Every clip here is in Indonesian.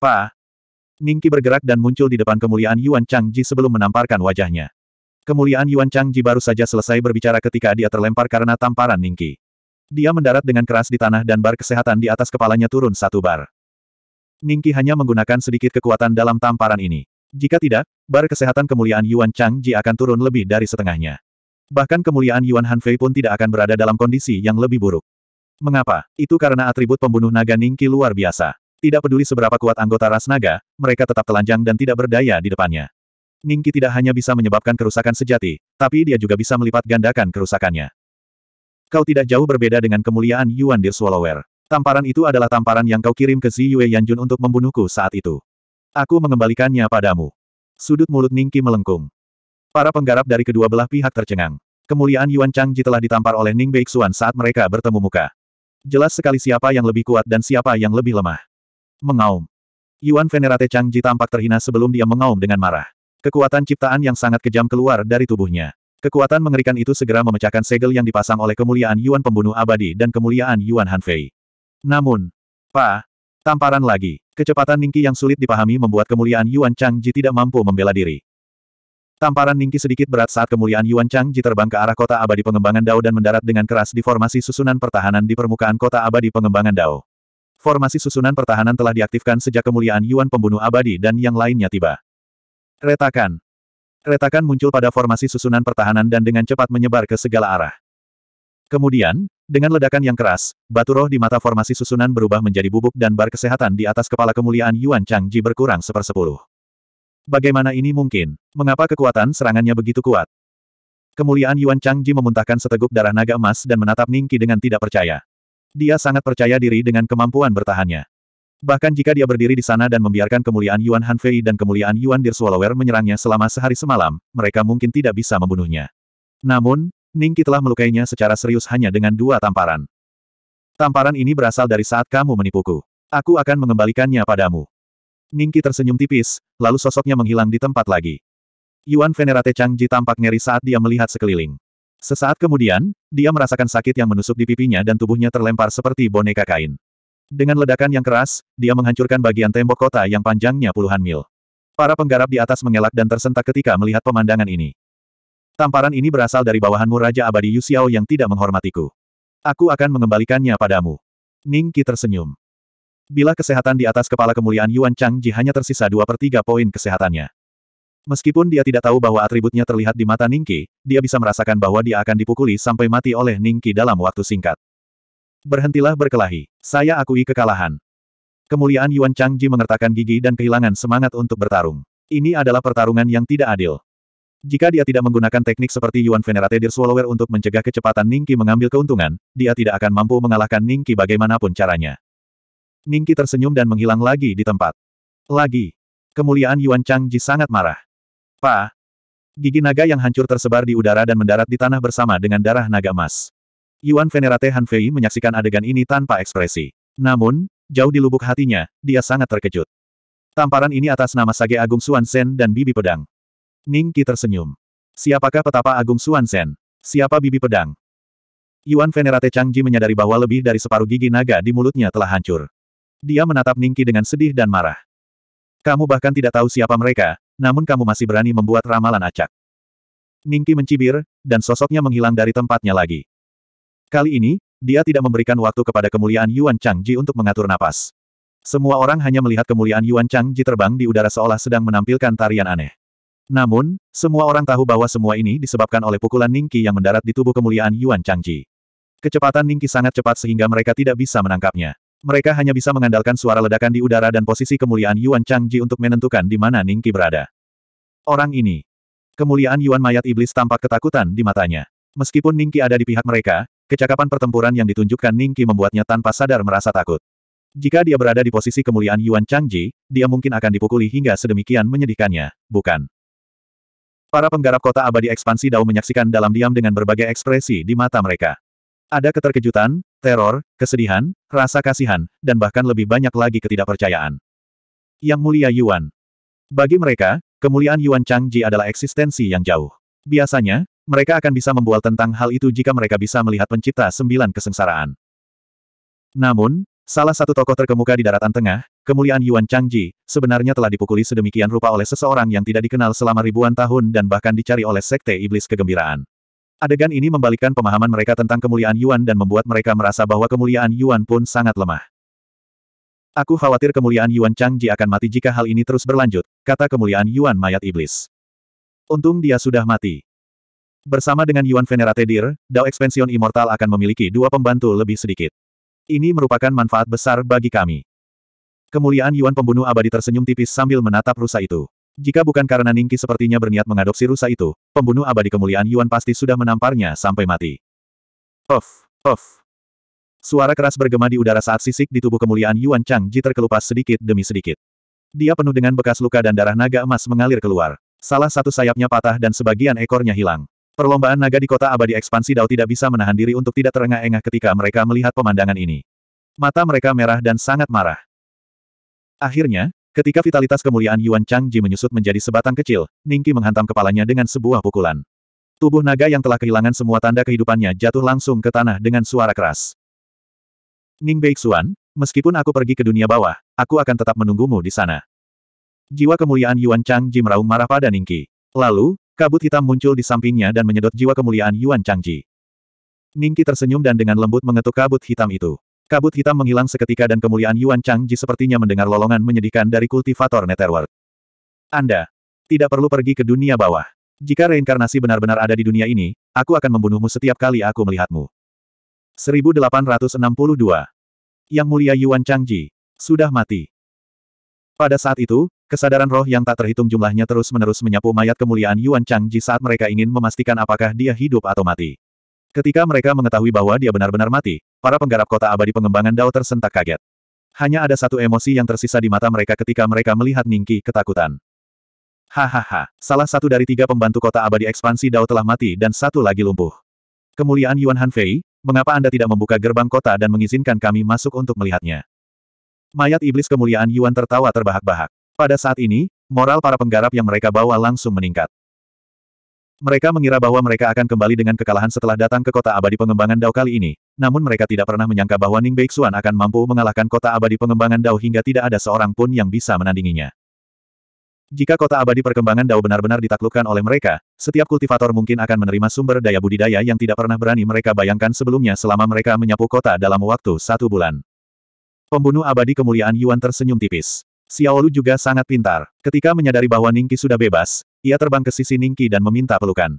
Pa! Ningki bergerak dan muncul di depan kemuliaan Yuan Changji sebelum menamparkan wajahnya. Kemuliaan Yuan Changji baru saja selesai berbicara ketika dia terlempar karena tamparan Ningki. Dia mendarat dengan keras di tanah dan bar kesehatan di atas kepalanya turun satu bar. Ningki hanya menggunakan sedikit kekuatan dalam tamparan ini. Jika tidak, bar kesehatan kemuliaan Yuan Changji akan turun lebih dari setengahnya. Bahkan kemuliaan Yuan Hanfei pun tidak akan berada dalam kondisi yang lebih buruk. Mengapa? Itu karena atribut pembunuh naga Ningki luar biasa. Tidak peduli seberapa kuat anggota ras naga, mereka tetap telanjang dan tidak berdaya di depannya. Ningki tidak hanya bisa menyebabkan kerusakan sejati, tapi dia juga bisa melipat gandakan kerusakannya. Kau tidak jauh berbeda dengan kemuliaan Yuan Dir Swallower. Tamparan itu adalah tamparan yang kau kirim ke Zi Yue Yanjun untuk membunuhku saat itu. Aku mengembalikannya padamu. Sudut mulut Ningki melengkung. Para penggarap dari kedua belah pihak tercengang. Kemuliaan Yuan Changji telah ditampar oleh Ning Beixuan saat mereka bertemu muka. Jelas sekali siapa yang lebih kuat dan siapa yang lebih lemah. Mengaum. Yuan Venerate Changji tampak terhina sebelum dia mengaum dengan marah. Kekuatan ciptaan yang sangat kejam keluar dari tubuhnya. Kekuatan mengerikan itu segera memecahkan segel yang dipasang oleh kemuliaan Yuan Pembunuh Abadi dan kemuliaan Yuan Hanfei. Namun, Pa, tamparan lagi. Kecepatan Ningki yang sulit dipahami membuat kemuliaan Yuan Changji tidak mampu membela diri. Tamparan Ningki sedikit berat saat kemuliaan Yuan Changji terbang ke arah kota abadi pengembangan Dao dan mendarat dengan keras di formasi susunan pertahanan di permukaan kota abadi pengembangan Dao. Formasi susunan pertahanan telah diaktifkan sejak kemuliaan Yuan Pembunuh Abadi dan yang lainnya tiba. Retakan. Retakan muncul pada formasi susunan pertahanan dan dengan cepat menyebar ke segala arah. Kemudian, dengan ledakan yang keras, batu roh di mata formasi susunan berubah menjadi bubuk dan bar kesehatan di atas kepala kemuliaan Yuan Changji berkurang sepersepuluh. Bagaimana ini mungkin? Mengapa kekuatan serangannya begitu kuat? Kemuliaan Yuan Changji memuntahkan seteguk darah naga emas dan menatap Ningki dengan tidak percaya. Dia sangat percaya diri dengan kemampuan bertahannya. Bahkan jika dia berdiri di sana dan membiarkan kemuliaan Yuan Hanfei dan kemuliaan Yuan Dirswallower menyerangnya selama sehari semalam, mereka mungkin tidak bisa membunuhnya. Namun, Ningki telah melukainya secara serius hanya dengan dua tamparan. Tamparan ini berasal dari saat kamu menipuku. Aku akan mengembalikannya padamu. Ningki tersenyum tipis, lalu sosoknya menghilang di tempat lagi. Yuan Venerate Changji tampak ngeri saat dia melihat sekeliling. Sesaat kemudian, dia merasakan sakit yang menusuk di pipinya dan tubuhnya terlempar seperti boneka kain. Dengan ledakan yang keras, dia menghancurkan bagian tembok kota yang panjangnya puluhan mil. Para penggarap di atas mengelak dan tersentak ketika melihat pemandangan ini. Tamparan ini berasal dari bawahanmu Raja Abadi Yu yang tidak menghormatiku. Aku akan mengembalikannya padamu. Ning Qi tersenyum. Bila kesehatan di atas kepala kemuliaan Yuan Chang Ji hanya tersisa dua per tiga poin kesehatannya. Meskipun dia tidak tahu bahwa atributnya terlihat di mata Ningki, dia bisa merasakan bahwa dia akan dipukuli sampai mati oleh Ningki dalam waktu singkat. Berhentilah berkelahi. Saya akui kekalahan. Kemuliaan Yuan Changji mengertakkan gigi dan kehilangan semangat untuk bertarung. Ini adalah pertarungan yang tidak adil. Jika dia tidak menggunakan teknik seperti Yuan Venerate Dir Swallower untuk mencegah kecepatan Ningki mengambil keuntungan, dia tidak akan mampu mengalahkan Ningki bagaimanapun caranya. Ningki tersenyum dan menghilang lagi di tempat. Lagi. Kemuliaan Yuan Changji sangat marah. Pa! Gigi naga yang hancur tersebar di udara dan mendarat di tanah bersama dengan darah naga emas. Yuan Venerate Han Fei menyaksikan adegan ini tanpa ekspresi. Namun, jauh di lubuk hatinya, dia sangat terkejut. Tamparan ini atas nama Sage Agung Suan Sen dan Bibi Pedang. Ning Qi tersenyum. Siapakah petapa Agung Suan Sen? Siapa Bibi Pedang? Yuan Venerate Changji menyadari bahwa lebih dari separuh gigi naga di mulutnya telah hancur. Dia menatap Ningki dengan sedih dan marah. Kamu bahkan tidak tahu siapa mereka, namun kamu masih berani membuat ramalan acak. Ningki mencibir, dan sosoknya menghilang dari tempatnya lagi. Kali ini, dia tidak memberikan waktu kepada kemuliaan Yuan Changji untuk mengatur napas. Semua orang hanya melihat kemuliaan Yuan Changji terbang di udara seolah sedang menampilkan tarian aneh. Namun, semua orang tahu bahwa semua ini disebabkan oleh pukulan Ningki yang mendarat di tubuh kemuliaan Yuan Changji. Kecepatan Ningki sangat cepat sehingga mereka tidak bisa menangkapnya. Mereka hanya bisa mengandalkan suara ledakan di udara dan posisi kemuliaan Yuan Changji untuk menentukan di mana Ningki berada. Orang ini. Kemuliaan Yuan mayat iblis tampak ketakutan di matanya. Meskipun Ningki ada di pihak mereka, kecakapan pertempuran yang ditunjukkan Ningki membuatnya tanpa sadar merasa takut. Jika dia berada di posisi kemuliaan Yuan Changji, dia mungkin akan dipukuli hingga sedemikian menyedihkannya, bukan? Para penggarap kota abadi ekspansi Dao menyaksikan dalam diam dengan berbagai ekspresi di mata mereka. Ada keterkejutan, teror, kesedihan, rasa kasihan, dan bahkan lebih banyak lagi ketidakpercayaan. Yang mulia Yuan. Bagi mereka, kemuliaan Yuan Changji adalah eksistensi yang jauh. Biasanya, mereka akan bisa membual tentang hal itu jika mereka bisa melihat pencipta sembilan kesengsaraan. Namun, salah satu tokoh terkemuka di daratan tengah, kemuliaan Yuan Changji, sebenarnya telah dipukuli sedemikian rupa oleh seseorang yang tidak dikenal selama ribuan tahun dan bahkan dicari oleh Sekte Iblis Kegembiraan. Adegan ini membalikkan pemahaman mereka tentang kemuliaan Yuan dan membuat mereka merasa bahwa kemuliaan Yuan pun sangat lemah. Aku khawatir kemuliaan Yuan Changji akan mati jika hal ini terus berlanjut, kata kemuliaan Yuan mayat iblis. Untung dia sudah mati. Bersama dengan Yuan Venerate Dir, Dao Expansion Immortal akan memiliki dua pembantu lebih sedikit. Ini merupakan manfaat besar bagi kami. Kemuliaan Yuan pembunuh abadi tersenyum tipis sambil menatap rusa itu. Jika bukan karena Ningki sepertinya berniat mengadopsi rusa itu, pembunuh abadi kemuliaan Yuan pasti sudah menamparnya sampai mati. Of, of. Suara keras bergema di udara saat sisik di tubuh kemuliaan Yuan Chang Ji terkelupas sedikit demi sedikit. Dia penuh dengan bekas luka dan darah naga emas mengalir keluar. Salah satu sayapnya patah dan sebagian ekornya hilang. Perlombaan naga di kota abadi ekspansi Dao tidak bisa menahan diri untuk tidak terengah-engah ketika mereka melihat pemandangan ini. Mata mereka merah dan sangat marah. Akhirnya, Ketika vitalitas kemuliaan Yuan Changji menyusut menjadi sebatang kecil, Ningki menghantam kepalanya dengan sebuah pukulan. Tubuh naga yang telah kehilangan semua tanda kehidupannya jatuh langsung ke tanah dengan suara keras. Ning Beixuan, meskipun aku pergi ke dunia bawah, aku akan tetap menunggumu di sana. Jiwa kemuliaan Yuan Changji meraung marah pada Ningki. Lalu, kabut hitam muncul di sampingnya dan menyedot jiwa kemuliaan Yuan Changji. Ningki tersenyum dan dengan lembut mengetuk kabut hitam itu. Kabut hitam menghilang seketika dan kemuliaan Yuan Changji sepertinya mendengar lolongan menyedihkan dari kultivator Netherworld. Anda tidak perlu pergi ke dunia bawah. Jika reinkarnasi benar-benar ada di dunia ini, aku akan membunuhmu setiap kali aku melihatmu. 1862. Yang mulia Yuan Changji sudah mati. Pada saat itu, kesadaran roh yang tak terhitung jumlahnya terus-menerus menyapu mayat kemuliaan Yuan Changji saat mereka ingin memastikan apakah dia hidup atau mati. Ketika mereka mengetahui bahwa dia benar-benar mati, para penggarap kota abadi pengembangan Dao tersentak kaget. Hanya ada satu emosi yang tersisa di mata mereka ketika mereka melihat Ningki ketakutan. Hahaha, salah satu dari tiga pembantu kota abadi ekspansi Dao telah mati dan satu lagi lumpuh. Kemuliaan Yuan Hanfei, mengapa Anda tidak membuka gerbang kota dan mengizinkan kami masuk untuk melihatnya? Mayat iblis kemuliaan Yuan tertawa terbahak-bahak. Pada saat ini, moral para penggarap yang mereka bawa langsung meningkat. Mereka mengira bahwa mereka akan kembali dengan kekalahan setelah datang ke kota abadi pengembangan Dao kali ini, namun mereka tidak pernah menyangka bahwa Ning Beixuan akan mampu mengalahkan kota abadi pengembangan Dao hingga tidak ada seorang pun yang bisa menandinginya. Jika kota abadi perkembangan Dao benar-benar ditaklukkan oleh mereka, setiap kultivator mungkin akan menerima sumber daya budidaya yang tidak pernah berani mereka bayangkan sebelumnya selama mereka menyapu kota dalam waktu satu bulan. Pembunuh abadi kemuliaan Yuan tersenyum tipis. Xiaolu juga sangat pintar. Ketika menyadari bahwa Ningki sudah bebas, ia terbang ke sisi Ningki dan meminta pelukan.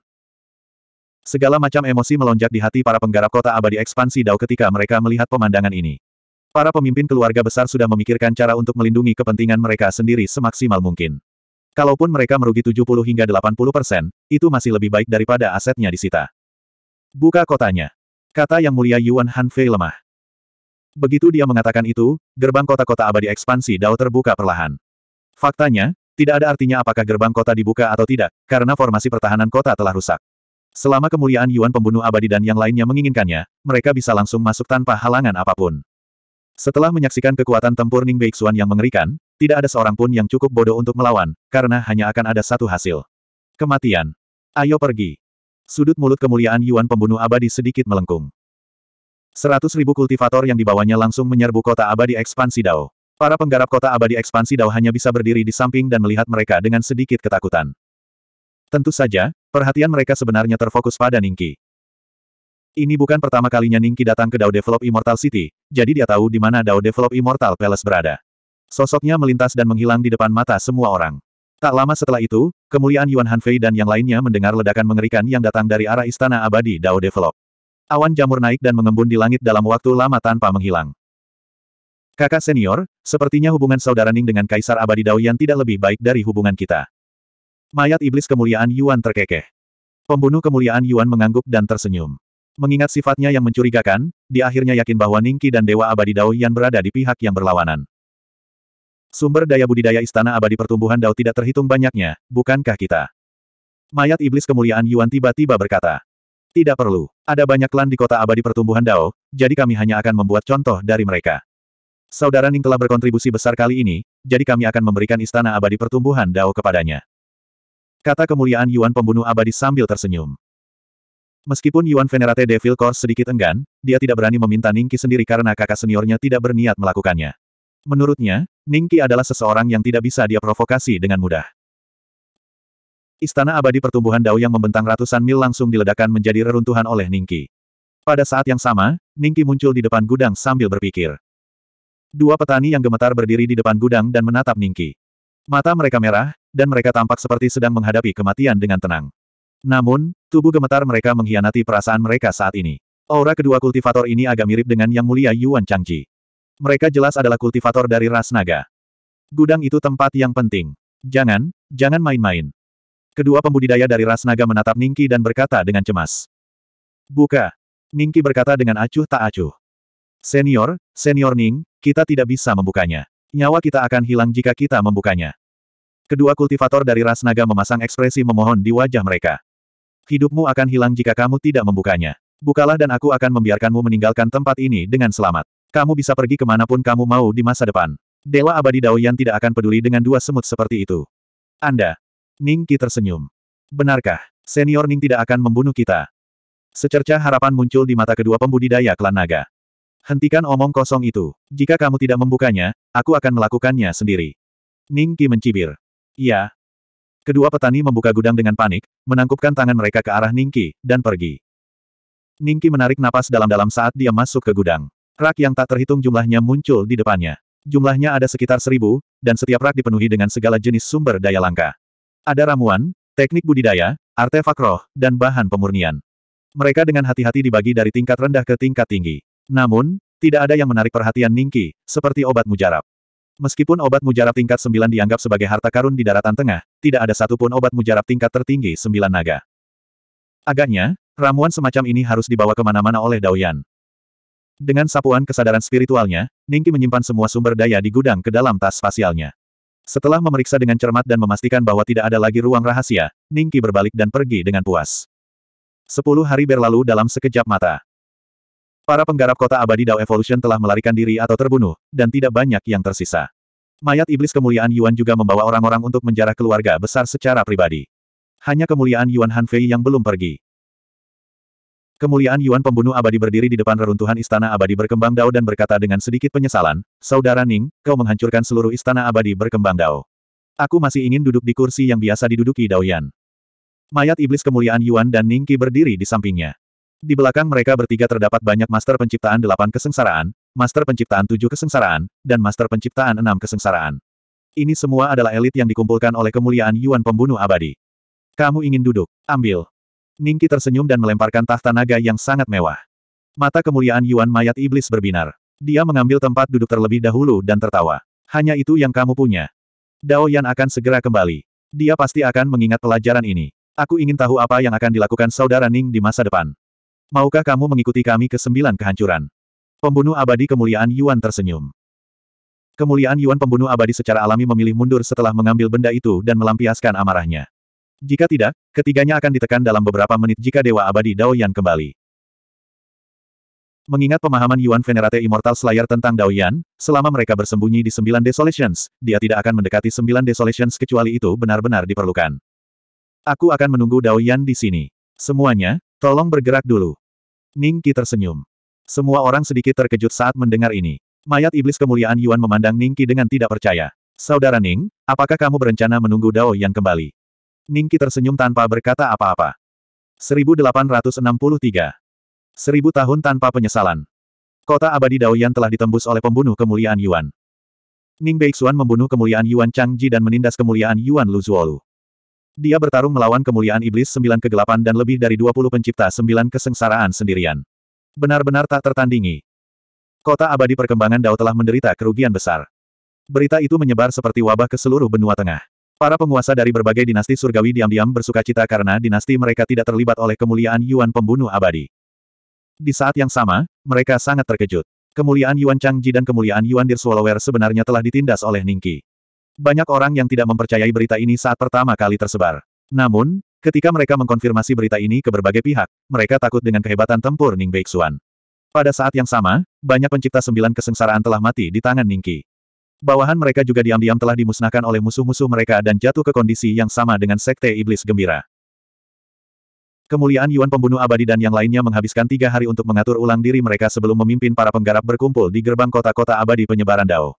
Segala macam emosi melonjak di hati para penggarap kota abadi ekspansi Dao ketika mereka melihat pemandangan ini. Para pemimpin keluarga besar sudah memikirkan cara untuk melindungi kepentingan mereka sendiri semaksimal mungkin. Kalaupun mereka merugi 70 hingga 80 persen, itu masih lebih baik daripada asetnya disita. Buka kotanya. Kata yang mulia Yuan Hanfei lemah. Begitu dia mengatakan itu, gerbang kota-kota abadi ekspansi Dao terbuka perlahan. Faktanya, tidak ada artinya apakah gerbang kota dibuka atau tidak, karena formasi pertahanan kota telah rusak. Selama kemuliaan Yuan pembunuh abadi dan yang lainnya menginginkannya, mereka bisa langsung masuk tanpa halangan apapun. Setelah menyaksikan kekuatan tempur Ning Beixuan yang mengerikan, tidak ada seorang pun yang cukup bodoh untuk melawan, karena hanya akan ada satu hasil. Kematian. Ayo pergi. Sudut mulut kemuliaan Yuan pembunuh abadi sedikit melengkung. Seratus ribu kultivator yang dibawanya langsung menyerbu kota abadi ekspansi Dao. Para penggarap kota abadi ekspansi Dao hanya bisa berdiri di samping dan melihat mereka dengan sedikit ketakutan. Tentu saja, perhatian mereka sebenarnya terfokus pada Ningki. Ini bukan pertama kalinya Ningki datang ke Dao Develop Immortal City, jadi dia tahu di mana Dao Develop Immortal Palace berada. Sosoknya melintas dan menghilang di depan mata semua orang. Tak lama setelah itu, kemuliaan Yuan Hanfei dan yang lainnya mendengar ledakan mengerikan yang datang dari arah Istana Abadi Dao Develop. Awan jamur naik dan mengembun di langit dalam waktu lama tanpa menghilang. Kakak senior, sepertinya hubungan saudara Ning dengan Kaisar Abadi Daoyan tidak lebih baik dari hubungan kita. Mayat iblis kemuliaan Yuan terkekeh. Pembunuh kemuliaan Yuan mengangguk dan tersenyum. Mengingat sifatnya yang mencurigakan, dia akhirnya yakin bahwa Ningki dan Dewa Abadi Daoyan berada di pihak yang berlawanan. Sumber daya budidaya Istana Abadi Pertumbuhan Dao tidak terhitung banyaknya, bukankah kita? Mayat iblis kemuliaan Yuan tiba-tiba berkata. Tidak perlu. Ada banyak klan di kota abadi pertumbuhan Dao, jadi kami hanya akan membuat contoh dari mereka. Saudara Ning telah berkontribusi besar kali ini, jadi kami akan memberikan istana abadi pertumbuhan Dao kepadanya. Kata kemuliaan Yuan pembunuh abadi sambil tersenyum. Meskipun Yuan Venerate Devil Corps sedikit enggan, dia tidak berani meminta Ningki sendiri karena kakak seniornya tidak berniat melakukannya. Menurutnya, Ningki adalah seseorang yang tidak bisa dia provokasi dengan mudah. Istana abadi pertumbuhan Dao yang membentang ratusan mil langsung diledakkan menjadi reruntuhan oleh Ningki. Pada saat yang sama, Ningki muncul di depan gudang sambil berpikir. Dua petani yang gemetar berdiri di depan gudang dan menatap Ningki. Mata mereka merah, dan mereka tampak seperti sedang menghadapi kematian dengan tenang. Namun, tubuh gemetar mereka mengkhianati perasaan mereka saat ini. Aura kedua kultivator ini agak mirip dengan Yang Mulia Yuan Changji. Mereka jelas adalah kultivator dari ras naga. Gudang itu tempat yang penting. Jangan, jangan main-main. Kedua pembudidaya dari ras naga menatap Ningki dan berkata dengan cemas. Buka. Ningki berkata dengan acuh tak acuh. Senior, senior Ning, kita tidak bisa membukanya. Nyawa kita akan hilang jika kita membukanya. Kedua kultivator dari ras naga memasang ekspresi memohon di wajah mereka. Hidupmu akan hilang jika kamu tidak membukanya. Bukalah dan aku akan membiarkanmu meninggalkan tempat ini dengan selamat. Kamu bisa pergi kemanapun kamu mau di masa depan. Dewa abadi Daoyan tidak akan peduli dengan dua semut seperti itu. Anda, Ning Qi tersenyum. Benarkah, senior Ning tidak akan membunuh kita? Secerca harapan muncul di mata kedua pembudidaya klan naga. Hentikan omong kosong itu. Jika kamu tidak membukanya, aku akan melakukannya sendiri. Ning Qi mencibir. Ya. Kedua petani membuka gudang dengan panik, menangkupkan tangan mereka ke arah Ning Qi, dan pergi. Ning Qi menarik napas dalam-dalam saat dia masuk ke gudang. Rak yang tak terhitung jumlahnya muncul di depannya. Jumlahnya ada sekitar seribu, dan setiap rak dipenuhi dengan segala jenis sumber daya langka. Ada ramuan, teknik budidaya, artefak roh, dan bahan pemurnian. Mereka dengan hati-hati dibagi dari tingkat rendah ke tingkat tinggi. Namun, tidak ada yang menarik perhatian Ningki, seperti obat mujarab. Meskipun obat mujarab tingkat sembilan dianggap sebagai harta karun di daratan tengah, tidak ada satupun obat mujarab tingkat tertinggi sembilan naga. Agaknya, ramuan semacam ini harus dibawa kemana-mana oleh Daoyan. Dengan sapuan kesadaran spiritualnya, Ningki menyimpan semua sumber daya di gudang ke dalam tas spasialnya. Setelah memeriksa dengan cermat dan memastikan bahwa tidak ada lagi ruang rahasia, Ningki berbalik dan pergi dengan puas. Sepuluh hari berlalu dalam sekejap mata. Para penggarap kota abadi Dao Evolution telah melarikan diri atau terbunuh, dan tidak banyak yang tersisa. Mayat iblis kemuliaan Yuan juga membawa orang-orang untuk menjarah keluarga besar secara pribadi. Hanya kemuliaan Yuan Hanfei yang belum pergi. Kemuliaan Yuan pembunuh abadi berdiri di depan reruntuhan istana abadi berkembang dao dan berkata dengan sedikit penyesalan, Saudara Ning, kau menghancurkan seluruh istana abadi berkembang dao. Aku masih ingin duduk di kursi yang biasa diduduki Daoyan. Mayat iblis kemuliaan Yuan dan Ning Qi berdiri di sampingnya. Di belakang mereka bertiga terdapat banyak master penciptaan delapan kesengsaraan, master penciptaan tujuh kesengsaraan, dan master penciptaan enam kesengsaraan. Ini semua adalah elit yang dikumpulkan oleh kemuliaan Yuan pembunuh abadi. Kamu ingin duduk? Ambil. Ningki tersenyum dan melemparkan tahta naga yang sangat mewah. Mata kemuliaan Yuan mayat iblis berbinar. Dia mengambil tempat duduk terlebih dahulu dan tertawa. Hanya itu yang kamu punya. Dao Yan akan segera kembali. Dia pasti akan mengingat pelajaran ini. Aku ingin tahu apa yang akan dilakukan saudara Ning di masa depan. Maukah kamu mengikuti kami ke sembilan kehancuran? Pembunuh abadi kemuliaan Yuan tersenyum. Kemuliaan Yuan pembunuh abadi secara alami memilih mundur setelah mengambil benda itu dan melampiaskan amarahnya. Jika tidak, ketiganya akan ditekan dalam beberapa menit jika Dewa Abadi Daoyan kembali. Mengingat pemahaman Yuan Venerate Immortal Slayer tentang Daoyan, selama mereka bersembunyi di sembilan Desolations, dia tidak akan mendekati sembilan Desolations kecuali itu benar-benar diperlukan. Aku akan menunggu Daoyan di sini. Semuanya, tolong bergerak dulu. Ning Qi tersenyum. Semua orang sedikit terkejut saat mendengar ini. Mayat iblis kemuliaan Yuan memandang Ning Qi dengan tidak percaya. Saudara Ning, apakah kamu berencana menunggu Dao Yan kembali? Ningki tersenyum tanpa berkata apa-apa. 1863. Seribu tahun tanpa penyesalan. Kota abadi Daoyan telah ditembus oleh pembunuh kemuliaan Yuan. Ning Beixuan membunuh kemuliaan Yuan Changji dan menindas kemuliaan Yuan Lu Luzuolu. Dia bertarung melawan kemuliaan iblis sembilan kegelapan dan lebih dari 20 pencipta sembilan kesengsaraan sendirian. Benar-benar tak tertandingi. Kota abadi perkembangan Dao telah menderita kerugian besar. Berita itu menyebar seperti wabah ke seluruh benua tengah. Para penguasa dari berbagai dinasti surgawi diam-diam bersuka cita karena dinasti mereka tidak terlibat oleh kemuliaan Yuan pembunuh abadi. Di saat yang sama, mereka sangat terkejut. Kemuliaan Yuan Changji dan kemuliaan Yuan Dir sebenarnya telah ditindas oleh Ningki. Banyak orang yang tidak mempercayai berita ini saat pertama kali tersebar. Namun, ketika mereka mengkonfirmasi berita ini ke berbagai pihak, mereka takut dengan kehebatan tempur Ning Beixuan. Pada saat yang sama, banyak pencipta sembilan kesengsaraan telah mati di tangan Ningki. Bawahan mereka juga diam-diam telah dimusnahkan oleh musuh-musuh mereka dan jatuh ke kondisi yang sama dengan Sekte Iblis Gembira. Kemuliaan Yuan Pembunuh Abadi dan yang lainnya menghabiskan tiga hari untuk mengatur ulang diri mereka sebelum memimpin para penggarap berkumpul di gerbang kota-kota abadi penyebaran Dao.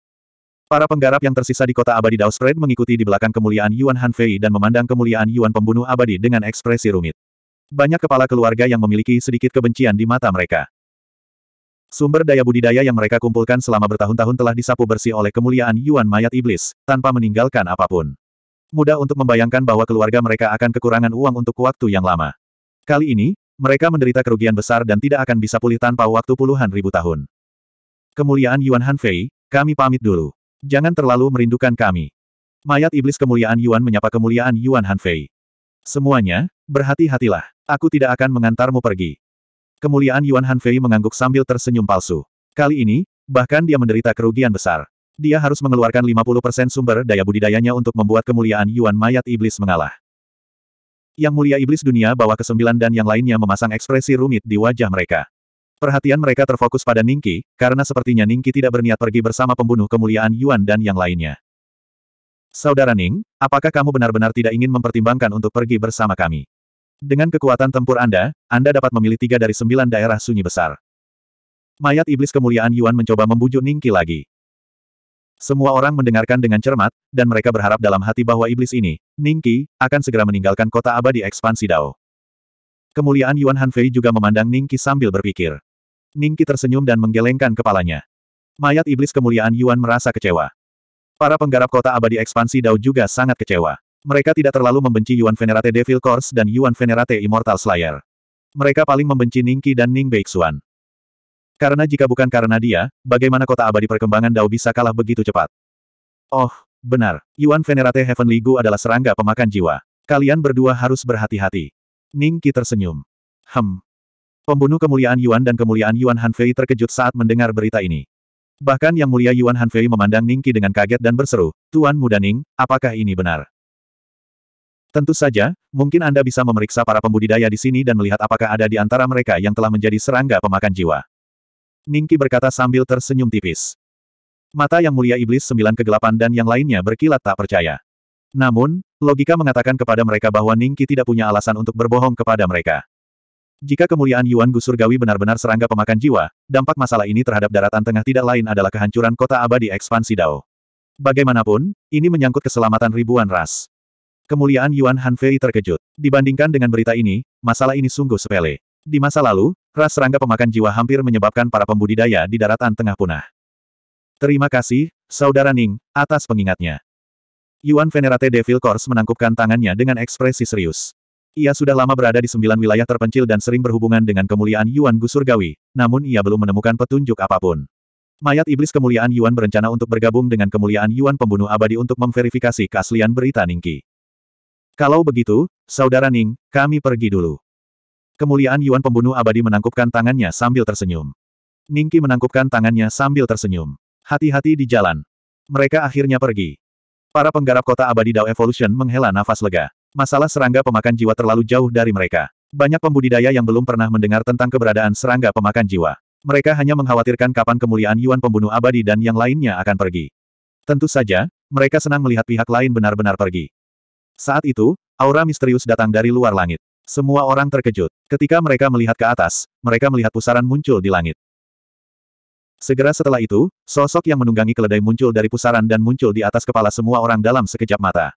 Para penggarap yang tersisa di kota abadi Dao Spread mengikuti di belakang kemuliaan Yuan Hanfei dan memandang kemuliaan Yuan Pembunuh Abadi dengan ekspresi rumit. Banyak kepala keluarga yang memiliki sedikit kebencian di mata mereka. Sumber daya budidaya yang mereka kumpulkan selama bertahun-tahun telah disapu bersih oleh kemuliaan Yuan Mayat Iblis, tanpa meninggalkan apapun. Mudah untuk membayangkan bahwa keluarga mereka akan kekurangan uang untuk waktu yang lama. Kali ini, mereka menderita kerugian besar dan tidak akan bisa pulih tanpa waktu puluhan ribu tahun. Kemuliaan Yuan Hanfei, kami pamit dulu. Jangan terlalu merindukan kami. Mayat Iblis Kemuliaan Yuan menyapa Kemuliaan Yuan Hanfei. Semuanya, berhati-hatilah. Aku tidak akan mengantarmu pergi. Kemuliaan Yuan Hanfei mengangguk sambil tersenyum palsu. Kali ini, bahkan dia menderita kerugian besar. Dia harus mengeluarkan 50% sumber daya budidayanya untuk membuat kemuliaan Yuan Mayat Iblis mengalah. Yang mulia Iblis dunia bawah kesembilan dan yang lainnya memasang ekspresi rumit di wajah mereka. Perhatian mereka terfokus pada Ningki, karena sepertinya Ningki tidak berniat pergi bersama pembunuh kemuliaan Yuan dan yang lainnya. Saudara Ning, apakah kamu benar-benar tidak ingin mempertimbangkan untuk pergi bersama kami? Dengan kekuatan tempur Anda, Anda dapat memilih tiga dari sembilan daerah sunyi besar. Mayat iblis kemuliaan Yuan mencoba membujuk Ningki lagi. Semua orang mendengarkan dengan cermat, dan mereka berharap dalam hati bahwa iblis ini, Ningki, akan segera meninggalkan kota abadi ekspansi Dao. Kemuliaan Yuan Hanfei juga memandang Ningki sambil berpikir. Ningki tersenyum dan menggelengkan kepalanya. Mayat iblis kemuliaan Yuan merasa kecewa. Para penggarap kota abadi ekspansi Dao juga sangat kecewa. Mereka tidak terlalu membenci Yuan Venerate Devil Course dan Yuan Venerate Immortal Slayer. Mereka paling membenci Ningqi dan Ning Beixuan. Karena jika bukan karena dia, bagaimana kota abadi perkembangan Dao bisa kalah begitu cepat? Oh, benar. Yuan Venerate Heavenly Gu adalah serangga pemakan jiwa. Kalian berdua harus berhati-hati. Ningqi tersenyum. Hem. Pembunuh kemuliaan Yuan dan kemuliaan Yuan Hanfei terkejut saat mendengar berita ini. Bahkan Yang Mulia Yuan Hanfei memandang Ningqi dengan kaget dan berseru, Tuan Muda Ning, apakah ini benar? Tentu saja, mungkin Anda bisa memeriksa para pembudidaya di sini dan melihat apakah ada di antara mereka yang telah menjadi serangga pemakan jiwa. Ningki berkata sambil tersenyum tipis. Mata yang mulia iblis sembilan kegelapan dan yang lainnya berkilat tak percaya. Namun, logika mengatakan kepada mereka bahwa Ningki tidak punya alasan untuk berbohong kepada mereka. Jika kemuliaan Yuan Gusurgawi benar-benar serangga pemakan jiwa, dampak masalah ini terhadap daratan tengah tidak lain adalah kehancuran kota abadi ekspansi Dao. Bagaimanapun, ini menyangkut keselamatan ribuan ras. Kemuliaan Yuan Hanfei terkejut. Dibandingkan dengan berita ini, masalah ini sungguh sepele. Di masa lalu, ras serangga pemakan jiwa hampir menyebabkan para pembudidaya di daratan tengah punah. Terima kasih, Saudara Ning, atas pengingatnya. Yuan Venerate Devil Corps menangkupkan tangannya dengan ekspresi serius. Ia sudah lama berada di sembilan wilayah terpencil dan sering berhubungan dengan kemuliaan Yuan Gusurgawi, namun ia belum menemukan petunjuk apapun. Mayat iblis kemuliaan Yuan berencana untuk bergabung dengan kemuliaan Yuan pembunuh abadi untuk memverifikasi keaslian berita Ningki. Kalau begitu, Saudara Ning, kami pergi dulu. Kemuliaan Yuan pembunuh abadi menangkupkan tangannya sambil tersenyum. Ningki menangkupkan tangannya sambil tersenyum. Hati-hati di jalan. Mereka akhirnya pergi. Para penggarap kota abadi Dao Evolution menghela nafas lega. Masalah serangga pemakan jiwa terlalu jauh dari mereka. Banyak pembudidaya yang belum pernah mendengar tentang keberadaan serangga pemakan jiwa. Mereka hanya mengkhawatirkan kapan kemuliaan Yuan pembunuh abadi dan yang lainnya akan pergi. Tentu saja, mereka senang melihat pihak lain benar-benar pergi. Saat itu, aura misterius datang dari luar langit. Semua orang terkejut. Ketika mereka melihat ke atas, mereka melihat pusaran muncul di langit. Segera setelah itu, sosok yang menunggangi keledai muncul dari pusaran dan muncul di atas kepala semua orang dalam sekejap mata.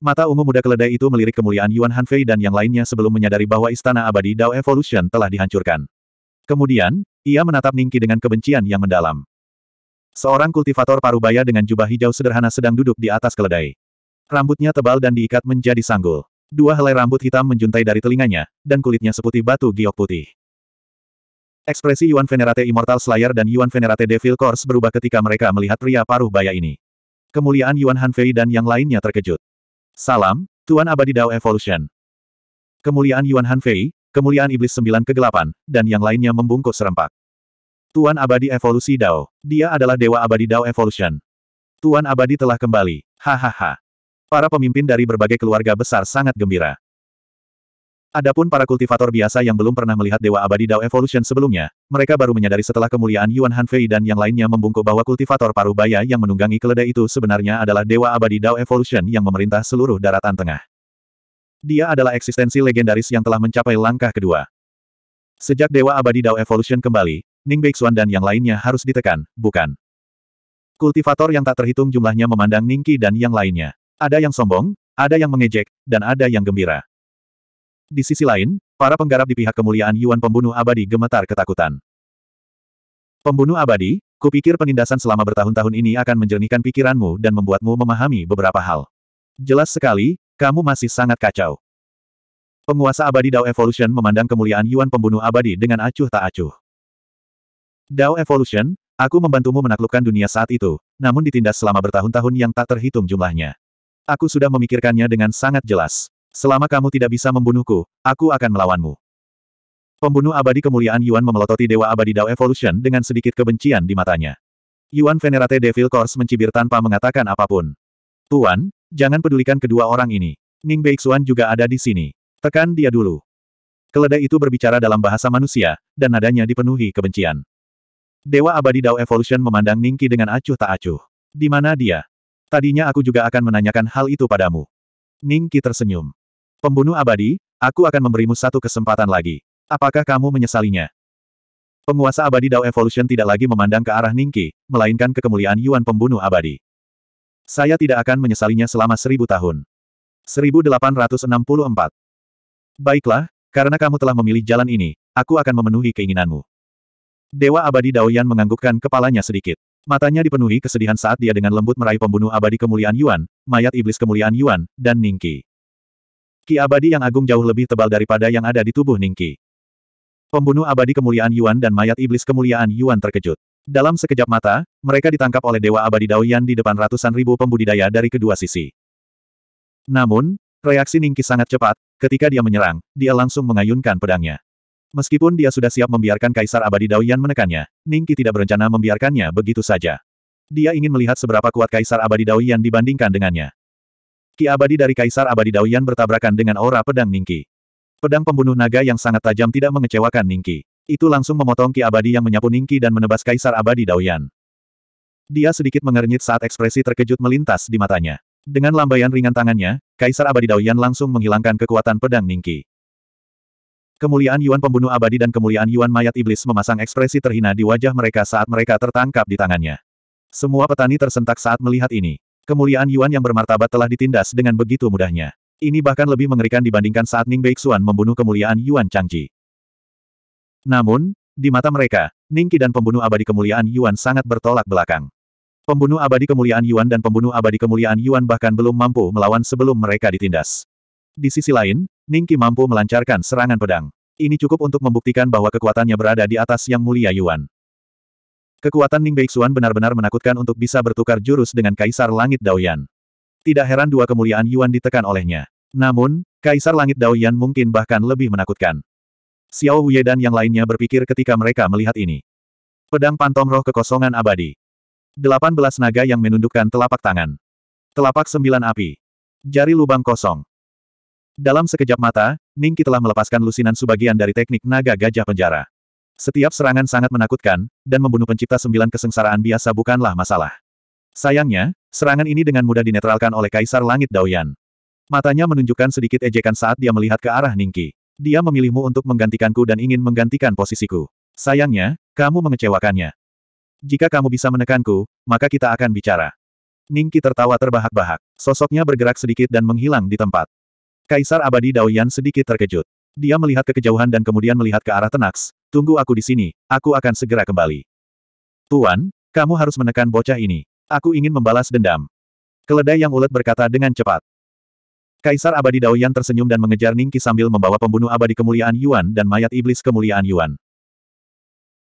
Mata ungu muda keledai itu melirik kemuliaan Yuan Hanfei dan yang lainnya sebelum menyadari bahwa istana abadi Dao Evolution telah dihancurkan. Kemudian, ia menatap Ningki dengan kebencian yang mendalam. Seorang kultivator parubaya dengan jubah hijau sederhana sedang duduk di atas keledai. Rambutnya tebal dan diikat menjadi sanggul. Dua helai rambut hitam menjuntai dari telinganya, dan kulitnya seputih batu giok putih. Ekspresi Yuan Venerate Immortal Slayer dan Yuan Venerate Devil Corps berubah ketika mereka melihat pria paruh baya ini. Kemuliaan Yuan Hanfei dan yang lainnya terkejut. Salam, Tuan Abadi Dao Evolution. Kemuliaan Yuan Hanfei, kemuliaan Iblis Sembilan Kegelapan, dan yang lainnya membungkuk serempak. Tuan Abadi Evolusi Dao. Dia adalah Dewa Abadi Dao Evolution. Tuan Abadi telah kembali. Hahaha. Para pemimpin dari berbagai keluarga besar sangat gembira. Adapun para kultivator biasa yang belum pernah melihat Dewa Abadi Dao Evolution sebelumnya, mereka baru menyadari setelah kemuliaan Yuan Hanfei dan yang lainnya membungkuk bahwa kultivator paruh baya yang menunggangi keledai itu sebenarnya adalah Dewa Abadi Dao Evolution yang memerintah seluruh daratan tengah. Dia adalah eksistensi legendaris yang telah mencapai langkah kedua. Sejak Dewa Abadi Dao Evolution kembali, Ning Beixuan dan yang lainnya harus ditekan, bukan? Kultivator yang tak terhitung jumlahnya memandang Ningki dan yang lainnya. Ada yang sombong, ada yang mengejek, dan ada yang gembira. Di sisi lain, para penggarap di pihak kemuliaan Yuan pembunuh abadi gemetar ketakutan. Pembunuh abadi, kupikir penindasan selama bertahun-tahun ini akan menjernihkan pikiranmu dan membuatmu memahami beberapa hal. Jelas sekali, kamu masih sangat kacau. Penguasa abadi Dao Evolution memandang kemuliaan Yuan pembunuh abadi dengan acuh tak acuh. Dao Evolution, aku membantumu menaklukkan dunia saat itu, namun ditindas selama bertahun-tahun yang tak terhitung jumlahnya. Aku sudah memikirkannya dengan sangat jelas. Selama kamu tidak bisa membunuhku, aku akan melawanmu. Pembunuh abadi kemuliaan Yuan memelototi Dewa Abadi Dao Evolution dengan sedikit kebencian di matanya. Yuan Venerate Devil Course mencibir tanpa mengatakan apapun. Tuan, jangan pedulikan kedua orang ini. Ning Beixuan juga ada di sini. Tekan dia dulu. Keledai itu berbicara dalam bahasa manusia, dan nadanya dipenuhi kebencian. Dewa Abadi Dao Evolution memandang Ningki dengan acuh tak acuh. Di mana dia? Tadinya aku juga akan menanyakan hal itu padamu. Ning Qi tersenyum. Pembunuh abadi, aku akan memberimu satu kesempatan lagi. Apakah kamu menyesalinya? Penguasa abadi Dao Evolution tidak lagi memandang ke arah Ning Qi, melainkan ke kemuliaan Yuan pembunuh abadi. Saya tidak akan menyesalinya selama seribu tahun. 1864. Baiklah, karena kamu telah memilih jalan ini, aku akan memenuhi keinginanmu. Dewa abadi Dao Daoyan menganggukkan kepalanya sedikit. Matanya dipenuhi kesedihan saat dia dengan lembut meraih pembunuh abadi kemuliaan Yuan, mayat iblis kemuliaan Yuan, dan Ningqi. Ki abadi yang agung jauh lebih tebal daripada yang ada di tubuh Ningqi. Pembunuh abadi kemuliaan Yuan dan mayat iblis kemuliaan Yuan terkejut. Dalam sekejap mata, mereka ditangkap oleh Dewa Abadi Daoyan di depan ratusan ribu pembudidaya dari kedua sisi. Namun, reaksi Ningqi sangat cepat, ketika dia menyerang, dia langsung mengayunkan pedangnya. Meskipun dia sudah siap membiarkan Kaisar Abadi Daoyan menekannya, Ningki tidak berencana membiarkannya begitu saja. Dia ingin melihat seberapa kuat Kaisar Abadi Daoyan dibandingkan dengannya. Ki abadi dari Kaisar Abadi Daoyan bertabrakan dengan aura pedang Ningki. Pedang pembunuh naga yang sangat tajam tidak mengecewakan Ningki. Itu langsung memotong Ki abadi yang menyapu Ningki dan menebas Kaisar Abadi Daoyan. Dia sedikit mengernyit saat ekspresi terkejut melintas di matanya. Dengan lambaian ringan tangannya, Kaisar Abadi Daoyan langsung menghilangkan kekuatan pedang Ningki. Kemuliaan Yuan pembunuh abadi dan kemuliaan Yuan mayat iblis memasang ekspresi terhina di wajah mereka saat mereka tertangkap di tangannya. Semua petani tersentak saat melihat ini. Kemuliaan Yuan yang bermartabat telah ditindas dengan begitu mudahnya. Ini bahkan lebih mengerikan dibandingkan saat Ning Beixuan membunuh kemuliaan Yuan Changji. Namun, di mata mereka, Ningki dan pembunuh abadi kemuliaan Yuan sangat bertolak belakang. Pembunuh abadi kemuliaan Yuan dan pembunuh abadi kemuliaan Yuan bahkan belum mampu melawan sebelum mereka ditindas. Di sisi lain, Ningki mampu melancarkan serangan pedang. Ini cukup untuk membuktikan bahwa kekuatannya berada di atas Yang Mulia Yuan. Kekuatan Ning Beixuan benar-benar menakutkan untuk bisa bertukar jurus dengan Kaisar Langit Daoyan. Tidak heran dua kemuliaan Yuan ditekan olehnya. Namun, Kaisar Langit Daoyan mungkin bahkan lebih menakutkan. Xiao Huye dan yang lainnya berpikir ketika mereka melihat ini. Pedang pantom roh kekosongan abadi. delapan belas naga yang menundukkan telapak tangan. Telapak sembilan api. Jari lubang kosong. Dalam sekejap mata, Ningki telah melepaskan lusinan sebagian dari teknik naga gajah penjara. Setiap serangan sangat menakutkan, dan membunuh pencipta sembilan kesengsaraan biasa bukanlah masalah. Sayangnya, serangan ini dengan mudah dinetralkan oleh Kaisar Langit Daoyan. Matanya menunjukkan sedikit ejekan saat dia melihat ke arah Ningki. Dia memilihmu untuk menggantikanku dan ingin menggantikan posisiku. Sayangnya, kamu mengecewakannya. Jika kamu bisa menekanku, maka kita akan bicara. Ningki tertawa terbahak-bahak. Sosoknya bergerak sedikit dan menghilang di tempat. Kaisar abadi Daoyan sedikit terkejut. Dia melihat ke kejauhan dan kemudian melihat ke arah Tenax. Tunggu aku di sini, aku akan segera kembali. Tuan, kamu harus menekan bocah ini. Aku ingin membalas dendam. Keledai yang ulet berkata dengan cepat. Kaisar abadi Daoyan tersenyum dan mengejar Ningki sambil membawa pembunuh abadi kemuliaan Yuan dan mayat iblis kemuliaan Yuan.